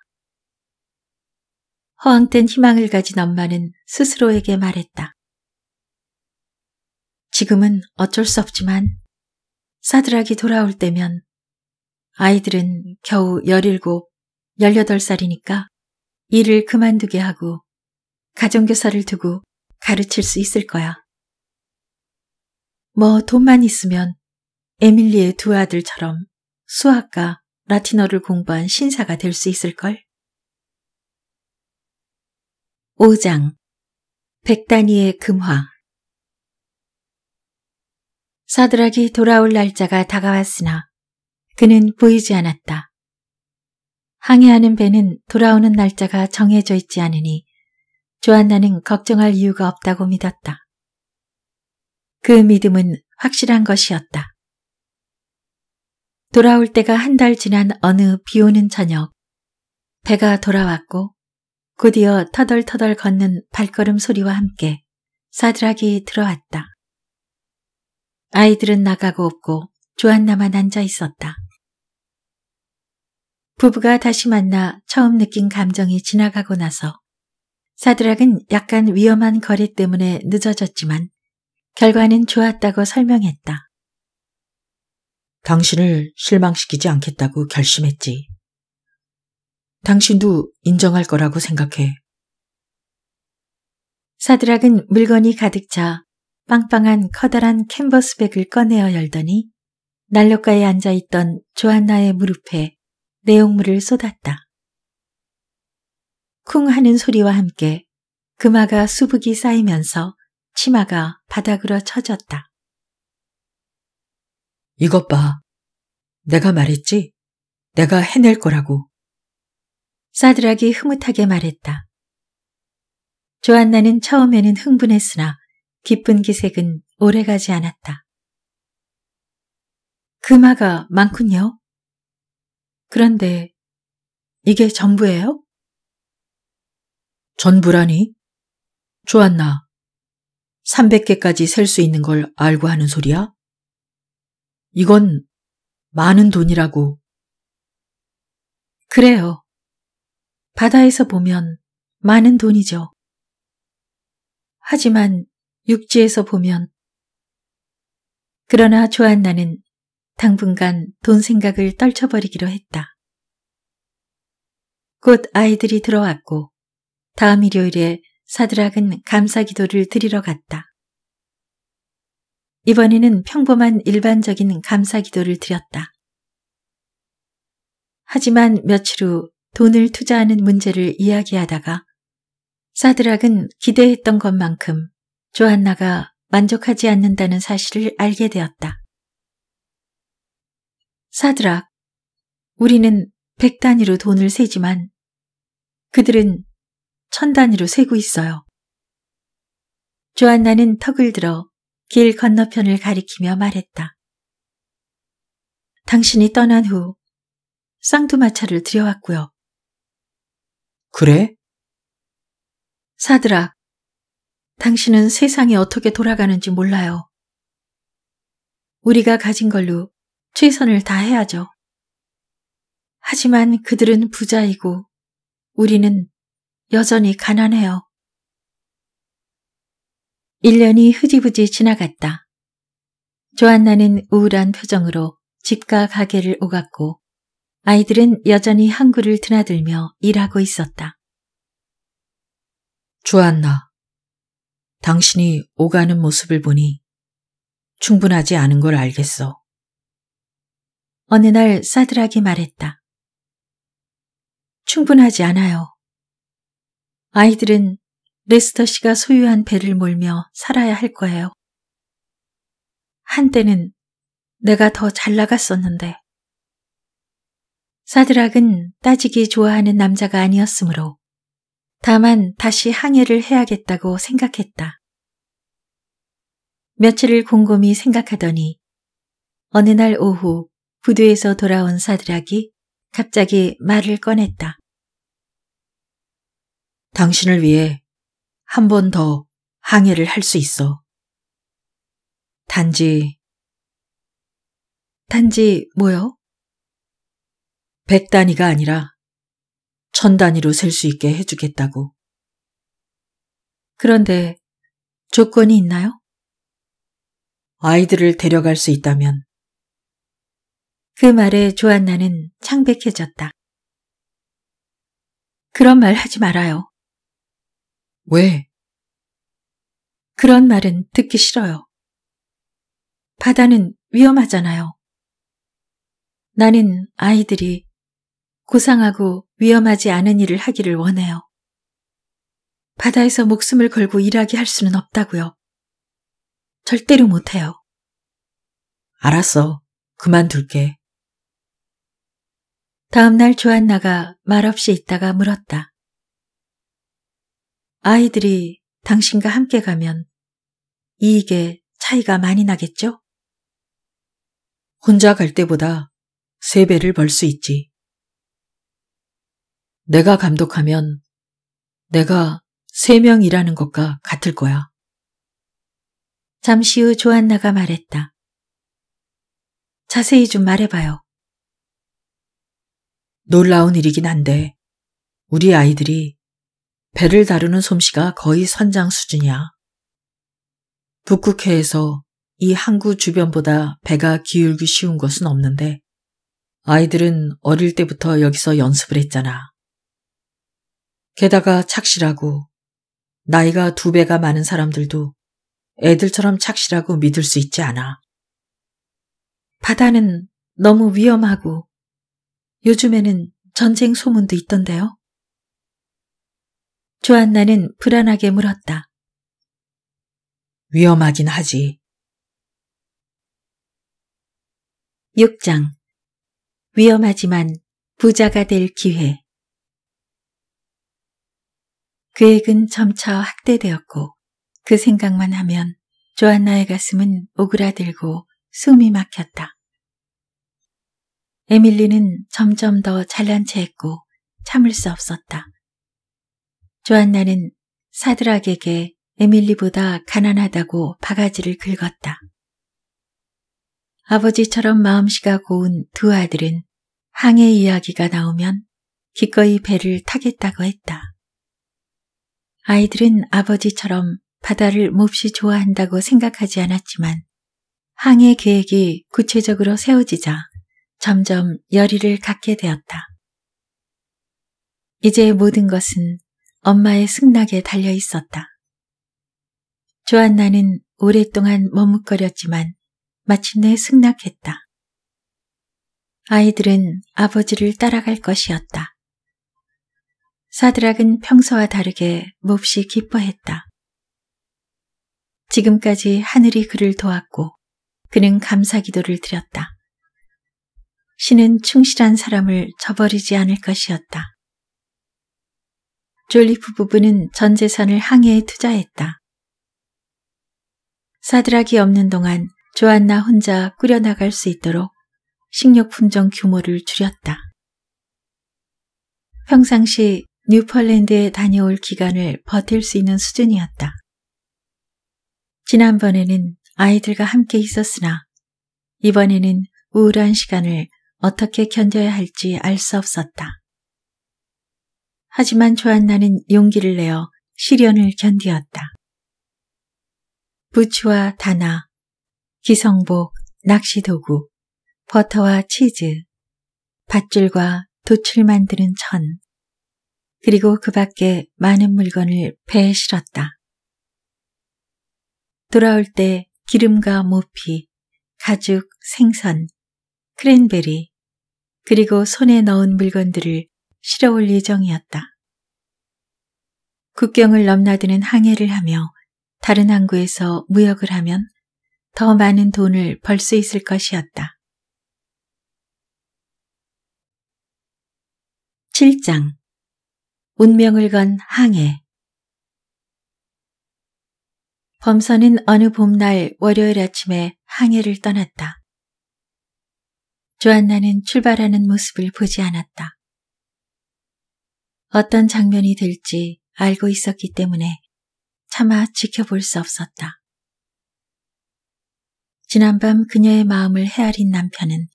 허황된 희망을 가진 엄마는 스스로에게 말했다. 지금은 어쩔 수 없지만 사드락이 돌아올 때면 아이들은 겨우 17, 18살이니까 일을 그만두게 하고 가정교사를 두고 가르칠 수 있을 거야. 뭐 돈만 있으면 에밀리의 두 아들처럼 수학과 라틴어를 공부한 신사가 될 수 있을걸? 5장 백단위의 금화 사드락이 돌아올 날짜가 다가왔으나 그는 보이지 않았다. 항해하는 배는 돌아오는 날짜가 정해져 있지 않으니 조안나는 걱정할 이유가 없다고 믿었다. 그 믿음은 확실한 것이었다. 돌아올 때가 한 달 지난 어느 비 오는 저녁, 배가 돌아왔고 곧이어 터덜터덜 걷는 발걸음 소리와 함께 사드락이 들어왔다. 아이들은 나가고 없고 조안나만 앉아 있었다. 부부가 다시 만나 처음 느낀 감정이 지나가고 나서 사드락은 약간 위험한 거리 때문에 늦어졌지만 결과는 좋았다고 설명했다. 당신을 실망시키지 않겠다고 결심했지. 당신도 인정할 거라고 생각해. 사드락은 물건이 가득 차 빵빵한 커다란 캔버스백을 꺼내어 열더니 난로가에 앉아있던 조안나의 무릎에 내용물을 쏟았다. 쿵 하는 소리와 함께 금화가 수북이 쌓이면서 치마가 바닥으로 쳐졌다. 이것 봐. 내가 말했지? 내가 해낼 거라고. 사드락이 흐뭇하게 말했다. 조안나는 처음에는 흥분했으나 기쁜 기색은 오래가지 않았다. 금화가 그 많군요. 그런데 이게 전부예요? 전부라니? 조안나, 300개까지 셀 수 있는 걸 알고 하는 소리야? 이건 많은 돈이라고. 그래요. 바다에서 보면 많은 돈이죠. 하지만 육지에서 보면 그러나 조안나는 당분간 돈 생각을 떨쳐버리기로 했다. 곧 아이들이 들어왔고 다음 일요일에 사드락은 감사 기도를 드리러 갔다. 이번에는 평범한 일반적인 감사 기도를 드렸다. 하지만 며칠 후 돈을 투자하는 문제를 이야기하다가 사드락은 기대했던 것만큼 조한나가 만족하지 않는다는 사실을 알게 되었다. 사드락, 우리는 백 단위로 돈을 세지만 그들은 천 단위로 세고 있어요. 조안나는 턱을 들어 길 건너편을 가리키며 말했다. 당신이 떠난 후 쌍두마차를 들여왔고요. 그래? 사드라, 당신은 세상이 어떻게 돌아가는지 몰라요. 우리가 가진 걸로 최선을 다해야죠. 하지만 그들은 부자이고 우리는 여전히 가난해요. 1년이 흐지부지 지나갔다. 조안나는 우울한 표정으로 집과 가게를 오갔고 아이들은 여전히 항구를 드나들며 일하고 있었다. 조안나, 당신이 오가는 모습을 보니 충분하지 않은 걸 알겠어. 어느 날 싸드락이 말했다. 충분하지 않아요. 아이들은 레스터 씨가 소유한 배를 몰며 살아야 할 거예요. 한때는 내가 더 잘 나갔었는데. 사드락은 따지기 좋아하는 남자가 아니었으므로 다만 다시 항해를 해야겠다고 생각했다. 며칠을 곰곰이 생각하더니 어느 날 오후 부두에서 돌아온 사드락이 갑자기 말을 꺼냈다. 당신을 위해 한 번 더 항해를 할 수 있어. 단지, 단지 뭐요? 백 단위가 아니라 천 단위로 셀 수 있게 해주겠다고. 그런데 조건이 있나요? 아이들을 데려갈 수 있다면. 그 말에 조안나는 창백해졌다. 그런 말 하지 말아요. 왜? 그런 말은 듣기 싫어요. 바다는 위험하잖아요. 나는 아이들이 고상하고 위험하지 않은 일을 하기를 원해요. 바다에서 목숨을 걸고 일하게 할 수는 없다고요. 절대로 못해요. 알았어. 그만둘게. 다음날 조안나가 말없이 있다가 물었다. 아이들이 당신과 함께 가면 이익에 차이가 많이 나겠죠? 혼자 갈 때보다 세배를벌 수 있지. 내가 감독하면 내가 세명이라는 것과 같을 거야. 잠시 후 조안나가 말했다. 자세히 좀 말해봐요. 놀라운 일이긴 한데 우리 아이들이 배를 다루는 솜씨가 거의 선장 수준이야. 북극해에서 이 항구 주변보다 배가 기울기 쉬운 것은 없는데 아이들은 어릴 때부터 여기서 연습을 했잖아. 게다가 착실하고 나이가 두 배가 많은 사람들도 애들처럼 착실하고 믿을 수 있지 않아. 바다는 너무 위험하고 요즘에는 전쟁 소문도 있던데요. 조안나는 불안하게 물었다. 위험하긴 하지. 6장 위험하지만 부자가 될 기회 계획은 점차 확대되었고 그 생각만 하면 조안나의 가슴은 오그라들고 숨이 막혔다. 에밀리는 점점 더 잘난 체했고 참을 수 없었다. 조안나는 사드락에게 에밀리보다 가난하다고 바가지를 긁었다. 아버지처럼 마음씨가 고운 두 아들은 항해 이야기가 나오면 기꺼이 배를 타겠다고 했다. 아이들은 아버지처럼 바다를 몹시 좋아한다고 생각하지 않았지만 항해 계획이 구체적으로 세워지자 점점 열의를 갖게 되었다. 이제 모든 것은 엄마의 승낙에 달려 있었다. 조안나는 오랫동안 머뭇거렸지만 마침내 승낙했다. 아이들은 아버지를 따라갈 것이었다. 사드락은 평소와 다르게 몹시 기뻐했다. 지금까지 하늘이 그를 도왔고 그는 감사 기도를 드렸다. 신은 충실한 사람을 저버리지 않을 것이었다. 졸리프 부부는 전 재산을 항해에 투자했다. 사드락이 없는 동안 조안나 혼자 꾸려나갈 수 있도록 식료 품종 규모를 줄였다. 평상시 뉴펄랜드에 다녀올 기간을 버틸 수 있는 수준이었다. 지난번에는 아이들과 함께 있었으나 이번에는 우울한 시간을 어떻게 견뎌야 할지 알 수 없었다. 하지만 조안나는 용기를 내어 시련을 견디었다. 부츠와 다나, 기성복, 낚시도구, 버터와 치즈, 밧줄과 도출 만드는 천, 그리고 그 밖에 많은 물건을 배에 실었다. 돌아올 때 기름과 모피, 가죽, 생선, 크랜베리, 그리고 손에 넣은 물건들을 실어올 예정이었다. 국경을 넘나드는 항해를 하며 다른 항구에서 무역을 하면 더 많은 돈을 벌 수 있을 것이었다. 7장 운명을 건 항해 범선은 어느 봄날 월요일 아침에 항해를 떠났다. 조안나는 출발하는 모습을 보지 않았다. 어떤 장면이 될지 알고 있었기 때문에 차마 지켜볼 수 없었다. 지난밤 그녀의 마음을 헤아린 남편은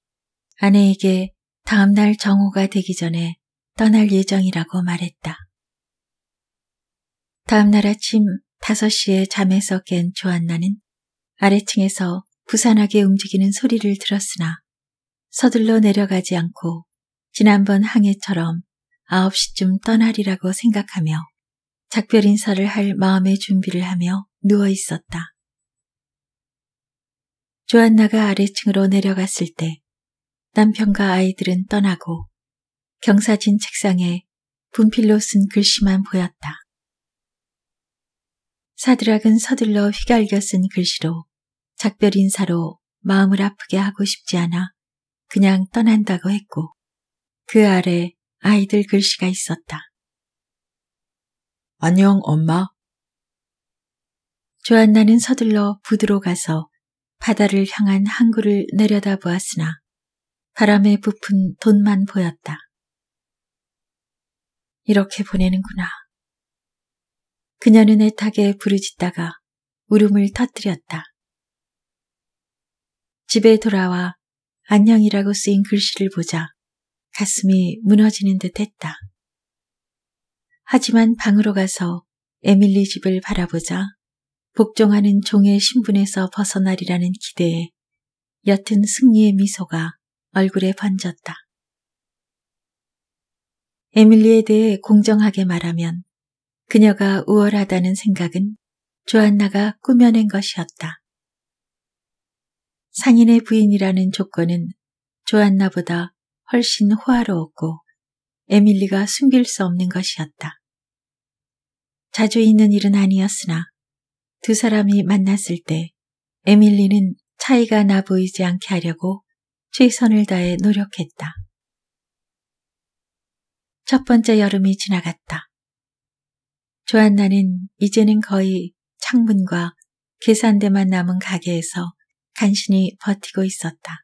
아내에게 다음날 정오가 되기 전에 떠날 예정이라고 말했다. 다음날 아침 5시에 잠에서 깬 조안나는 아래층에서 부산하게 움직이는 소리를 들었으나 서둘러 내려가지 않고 지난번 항해처럼 9시쯤 떠나리라고 생각하며 작별 인사를 할 마음의 준비를 하며 누워 있었다. 조안나가 아래층으로 내려갔을 때 남편과 아이들은 떠나고 경사진 책상에 분필로 쓴 글씨만 보였다. 사드락은 서둘러 휘갈겨 쓴 글씨로 작별 인사로 마음을 아프게 하고 싶지 않아 그냥 떠난다고 했고 그 아래 아이들 글씨가 있었다. 안녕, 엄마. 조안나는 서둘러 부드로 가서 바다를 향한 항구를 내려다 보았으나 바람에 부푼 돈만 보였다. 이렇게 보내는구나. 그녀는 애타게 부르짖다가 울음을 터뜨렸다. 집에 돌아와 안녕이라고 쓰인 글씨를 보자 가슴이 무너지는 듯 했다. 하지만 방으로 가서 에밀리 집을 바라보자 복종하는 종의 신분에서 벗어나리라는 기대에 옅은 승리의 미소가 얼굴에 번졌다. 에밀리에 대해 공정하게 말하면 그녀가 우월하다는 생각은 조안나가 꾸며낸 것이었다. 상인의 부인이라는 조건은 조안나보다 훨씬 호화로웠고 에밀리가 숨길 수 없는 것이었다. 자주 있는 일은 아니었으나 두 사람이 만났을 때 에밀리는 차이가 나 보이지 않게 하려고 최선을 다해 노력했다. 첫 번째 여름이 지나갔다. 조안나는 이제는 거의 창문과 계산대만 남은 가게에서 간신히 버티고 있었다.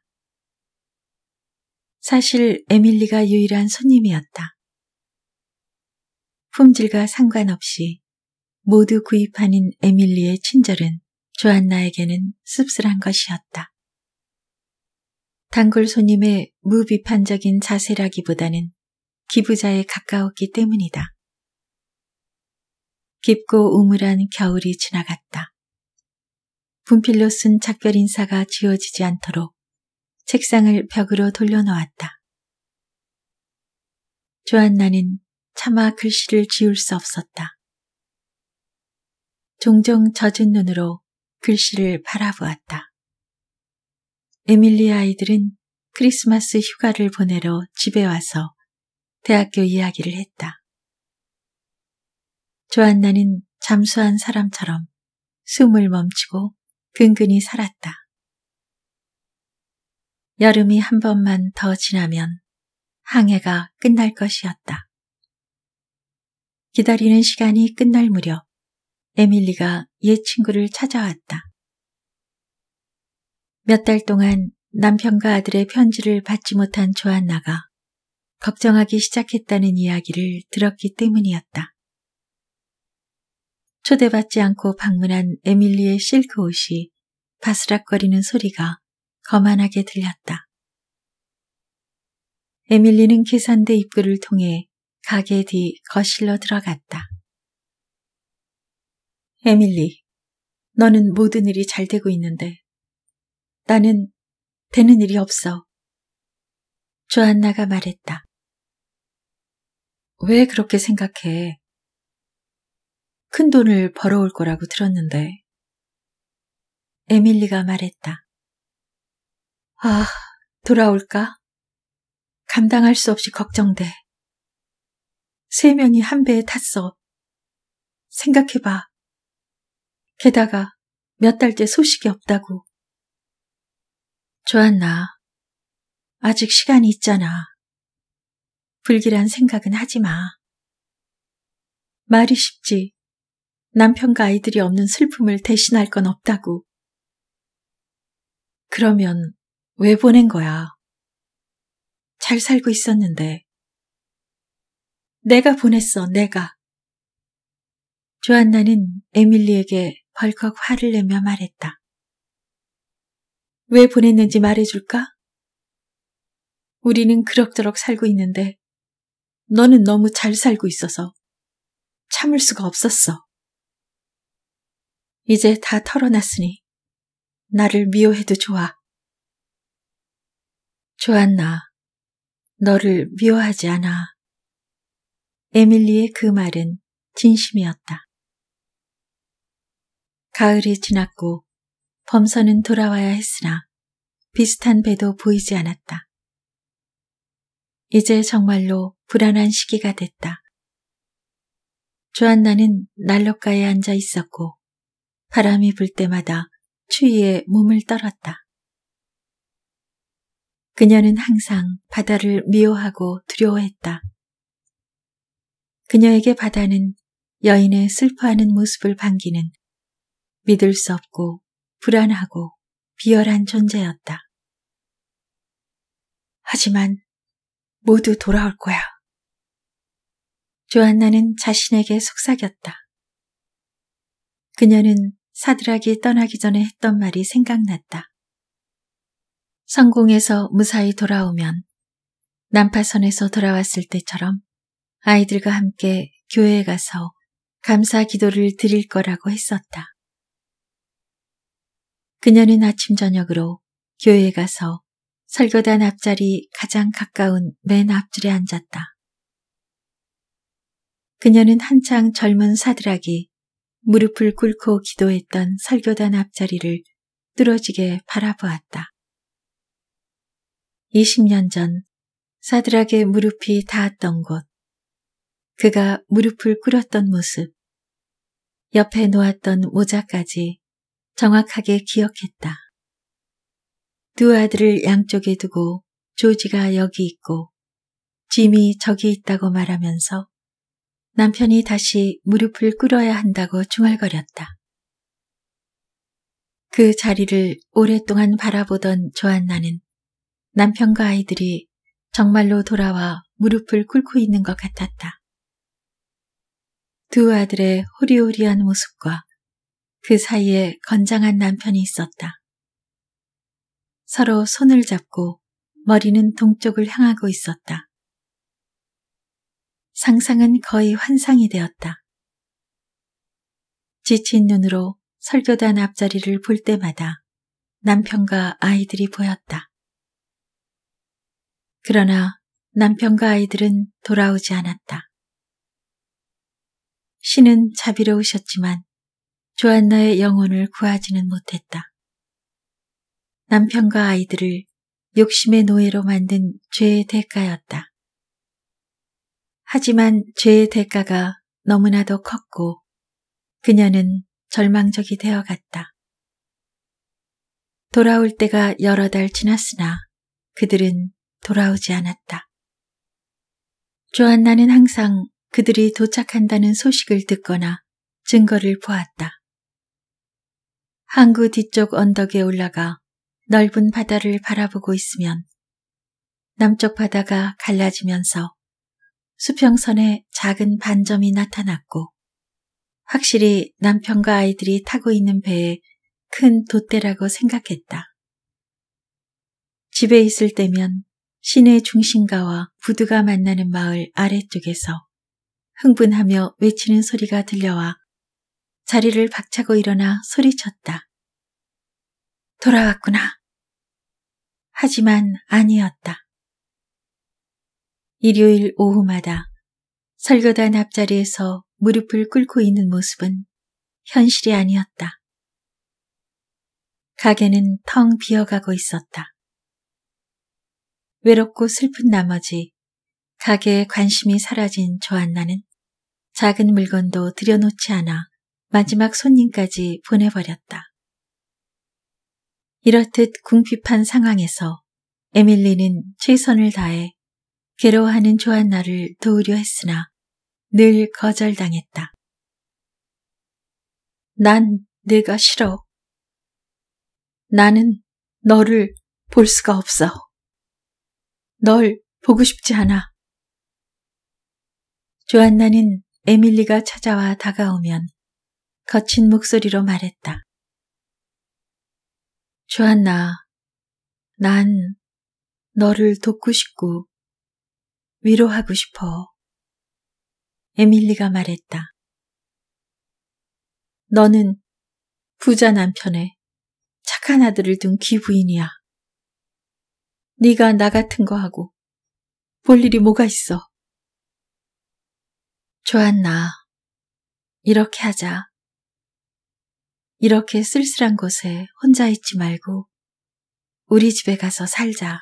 사실 에밀리가 유일한 손님이었다. 품질과 상관없이 모두 구입하는 에밀리의 친절은 조안나에게는 씁쓸한 것이었다. 단골 손님의 무비판적인 자세라기보다는 기부자에 가까웠기 때문이다. 깊고 우물한 겨울이 지나갔다. 분필로 쓴 작별 인사가 지워지지 않도록 책상을 벽으로 돌려놓았다. 조안나는 차마 글씨를 지울 수 없었다. 종종 젖은 눈으로 글씨를 바라보았다. 에밀리 아이들은 크리스마스 휴가를 보내러 집에 와서 대학교 이야기를 했다. 조안나는 잠수한 사람처럼 숨을 멈추고 근근히 살았다. 여름이 한 번만 더 지나면 항해가 끝날 것이었다. 기다리는 시간이 끝날 무렵 에밀리가 옛 친구를 찾아왔다. 몇 달 동안 남편과 아들의 편지를 받지 못한 조안나가 걱정하기 시작했다는 이야기를 들었기 때문이었다. 초대받지 않고 방문한 에밀리의 실크 옷이 바스락거리는 소리가 거만하게 들렸다. 에밀리는 계산대 입구를 통해 가게 뒤 거실로 들어갔다. 에밀리, 너는 모든 일이 잘 되고 있는데 나는 되는 일이 없어. 조안나가 말했다. 왜 그렇게 생각해? 큰 돈을 벌어올 거라고 들었는데. 에밀리가 말했다. 아, 돌아올까? 감당할 수 없이 걱정돼. 세 명이 한 배에 탔어. 생각해봐. 게다가 몇 달째 소식이 없다고. 좋았나 아직 시간이 있잖아. 불길한 생각은 하지 마. 말이 쉽지. 남편과 아이들이 없는 슬픔을 대신할 건 없다고. 그러면 왜 보낸 거야? 잘 살고 있었는데. 내가 보냈어, 내가. 조안나는 에밀리에게 벌컥 화를 내며 말했다. 왜 보냈는지 말해줄까? 우리는 그럭저럭 살고 있는데 너는 너무 잘 살고 있어서 참을 수가 없었어. 이제 다 털어놨으니 나를 미워해도 좋아. 조안나, 너를 미워하지 않아. 에밀리의 그 말은 진심이었다. 가을이 지났고 범선은 돌아와야 했으나 비슷한 배도 보이지 않았다. 이제 정말로 불안한 시기가 됐다. 조안나는 난로가에 앉아 있었고 바람이 불 때마다 추위에 몸을 떨었다. 그녀는 항상 바다를 미워하고 두려워했다. 그녀에게 바다는 여인의 슬퍼하는 모습을 반기는 믿을 수 없고 불안하고 비열한 존재였다. 하지만 모두 돌아올 거야. 조안나는 자신에게 속삭였다. 그녀는 사드락이 떠나기 전에 했던 말이 생각났다. 성공해서 무사히 돌아오면 난파선에서 돌아왔을 때처럼 아이들과 함께 교회에 가서 감사 기도를 드릴 거라고 했었다. 그녀는 아침 저녁으로 교회에 가서 설교단 앞자리 가장 가까운 맨 앞줄에 앉았다. 그녀는 한창 젊은 사드락이 무릎을 꿇고 기도했던 설교단 앞자리를 뚫어지게 바라보았다. 20년 전 사드락의 무릎이 닿았던 곳, 그가 무릎을 꿇었던 모습, 옆에 놓았던 모자까지 정확하게 기억했다. 두 아들을 양쪽에 두고 조지가 여기 있고 짐이 저기 있다고 말하면서 남편이 다시 무릎을 꿇어야 한다고 중얼거렸다. 그 자리를 오랫동안 바라보던 조안나는 남편과 아이들이 정말로 돌아와 무릎을 꿇고 있는 것 같았다. 두 아들의 호리호리한 모습과 그 사이에 건장한 남편이 있었다. 서로 손을 잡고 머리는 동쪽을 향하고 있었다. 상상은 거의 환상이 되었다. 지친 눈으로 설교단 앞자리를 볼 때마다 남편과 아이들이 보였다. 그러나 남편과 아이들은 돌아오지 않았다. 신은 자비로우셨지만 조안나의 영혼을 구하지는 못했다. 남편과 아이들을 욕심의 노예로 만든 죄의 대가였다. 하지만 죄의 대가가 너무나도 컸고 그녀는 절망적이 되어갔다. 돌아올 때가 여러 달 지났으나 그들은 돌아오지 않았다. 조안나는 항상 그들이 도착한다는 소식을 듣거나 증거를 보았다. 항구 뒤쪽 언덕에 올라가 넓은 바다를 바라보고 있으면 남쪽 바다가 갈라지면서 수평선에 작은 반점이 나타났고 확실히 남편과 아이들이 타고 있는 배에 큰 돛대라고 생각했다. 집에 있을 때면 시내 중심가와 부두가 만나는 마을 아래쪽에서 흥분하며 외치는 소리가 들려와 자리를 박차고 일어나 소리쳤다. 돌아왔구나. 하지만 아니었다. 일요일 오후마다 설교단 앞자리에서 무릎을 꿇고 있는 모습은 현실이 아니었다. 가게는 텅 비어가고 있었다. 외롭고 슬픈 나머지 가게에 관심이 사라진 조한나는 작은 물건도 들여놓지 않아 마지막 손님까지 보내버렸다. 이렇듯 궁핍한 상황에서 에밀리는 최선을 다해 괴로워하는 조한나를 도우려 했으나 늘 거절당했다. 난네가 싫어. 나는 너를 볼 수가 없어. 널 보고 싶지 않아. 조안나는 에밀리가 찾아와 다가오면 거친 목소리로 말했다. 조안나, 난 너를 돕고 싶고 위로하고 싶어. 에밀리가 말했다. 너는 부자 남편에 착한 아들을 둔귀부인이야 네가 나 같은 거 하고 볼 일이 뭐가 있어? 조안나, 이렇게 하자. 이렇게 쓸쓸한 곳에 혼자 있지 말고 우리 집에 가서 살자.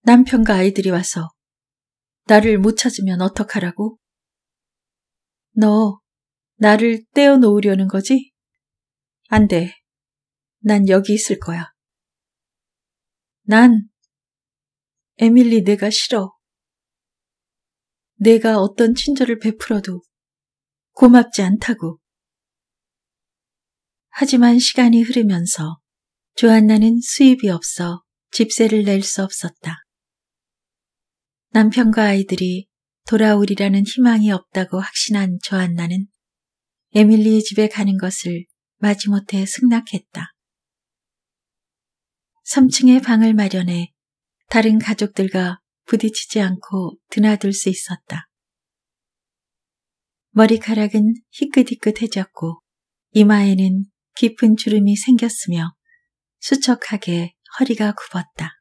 남편과 아이들이 와서 나를 못 찾으면 어떡하라고? 너 나를 떼어놓으려는 거지? 안 돼. 난 여기 있을 거야. 난 에밀리 내가 싫어. 내가 어떤 친절을 베풀어도 고맙지 않다고. 하지만 시간이 흐르면서 조안나는 수입이 없어 집세를 낼 수 없었다. 남편과 아이들이 돌아오리라는 희망이 없다고 확신한 조안나는 에밀리의 집에 가는 것을 마지못해 승낙했다. 3층에 방을 마련해 다른 가족들과 부딪히지 않고 드나들 수 있었다. 머리카락은 희끗희끗해졌고 이마에는 깊은 주름이 생겼으며 수척하게 허리가 굽었다.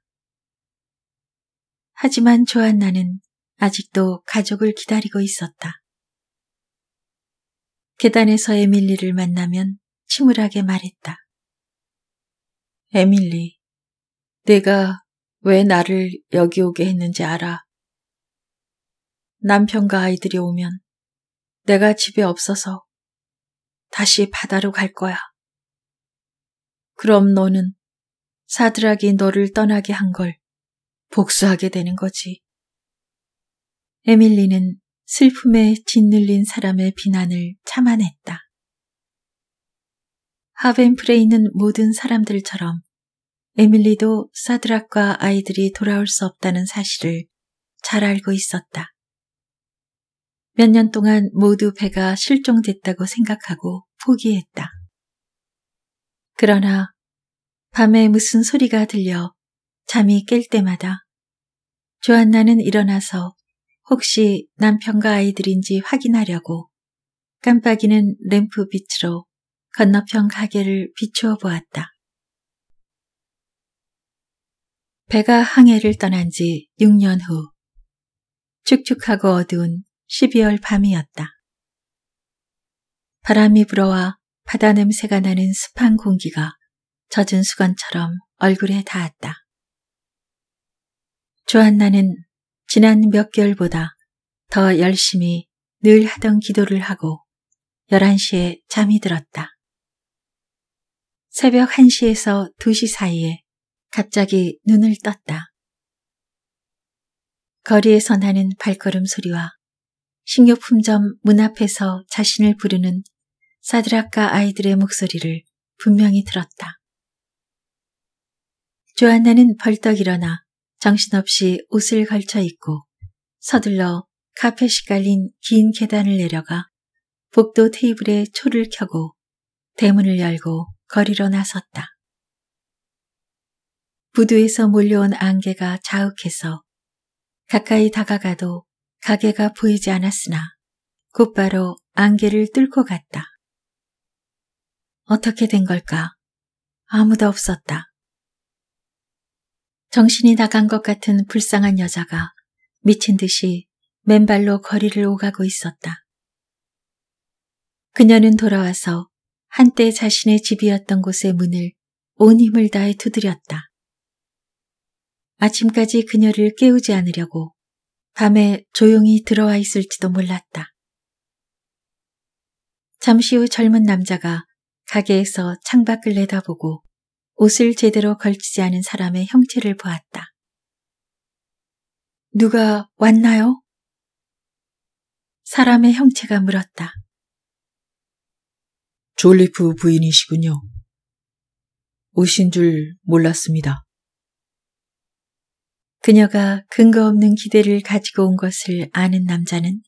하지만 조안나는 아직도 가족을 기다리고 있었다. 계단에서 에밀리를 만나면 침울하게 말했다. 에밀리, 내가 왜 나를 여기 오게 했는지 알아. 남편과 아이들이 오면 내가 집에 없어서 다시 바다로 갈 거야. 그럼 너는 사드락이 너를 떠나게 한 걸 복수하게 되는 거지. 에밀리는 슬픔에 짓눌린 사람의 비난을 참아냈다. 하벤프레이는 모든 사람들처럼 에밀리도 사드락과 아이들이 돌아올 수 없다는 사실을 잘 알고 있었다. 몇 년 동안 모두 배가 실종됐다고 생각하고 포기했다. 그러나 밤에 무슨 소리가 들려 잠이 깰 때마다 조안나는 일어나서 혹시 남편과 아이들인지 확인하려고 깜빡이는 램프 빛으로 건너편 가게를 비추어 보았다. 배가 항해를 떠난 지 6년 후 축축하고 어두운 12월 밤이었다. 바람이 불어와 바다 냄새가 나는 습한 공기가 젖은 수건처럼 얼굴에 닿았다. 조한나는 지난 몇 개월보다 더 열심히 늘 하던 기도를 하고 11시에 잠이 들었다. 새벽 1시에서 2시 사이에 갑자기 눈을 떴다. 거리에서 나는 발걸음 소리와 식료품점 문 앞에서 자신을 부르는 사드락과 아이들의 목소리를 분명히 들었다. 조안나는 벌떡 일어나 정신없이 옷을 걸쳐 입고 서둘러 카펫이 깔린 긴 계단을 내려가 복도 테이블에 초를 켜고 대문을 열고 거리로 나섰다. 부두에서 몰려온 안개가 자욱해서 가까이 다가가도 가게가 보이지 않았으나 곧바로 안개를 뚫고 갔다. 어떻게 된 걸까? 아무도 없었다. 정신이 나간 것 같은 불쌍한 여자가 미친 듯이 맨발로 거리를 오가고 있었다. 그녀는 돌아와서 한때 자신의 집이었던 곳의 문을 온 힘을 다해 두드렸다. 아침까지 그녀를 깨우지 않으려고 밤에 조용히 들어와 있을지도 몰랐다. 잠시 후 젊은 남자가 가게에서 창밖을 내다보고 옷을 제대로 걸치지 않은 사람의 형체를 보았다. 누가 왔나요? 사람의 형체가 물었다. 졸리프 부인이시군요. 오신 줄 몰랐습니다. 그녀가 근거 없는 기대를 가지고 온 것을 아는 남자는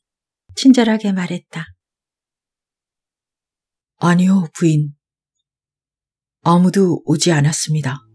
친절하게 말했다. 아니요, 부인. 아무도 오지 않았습니다.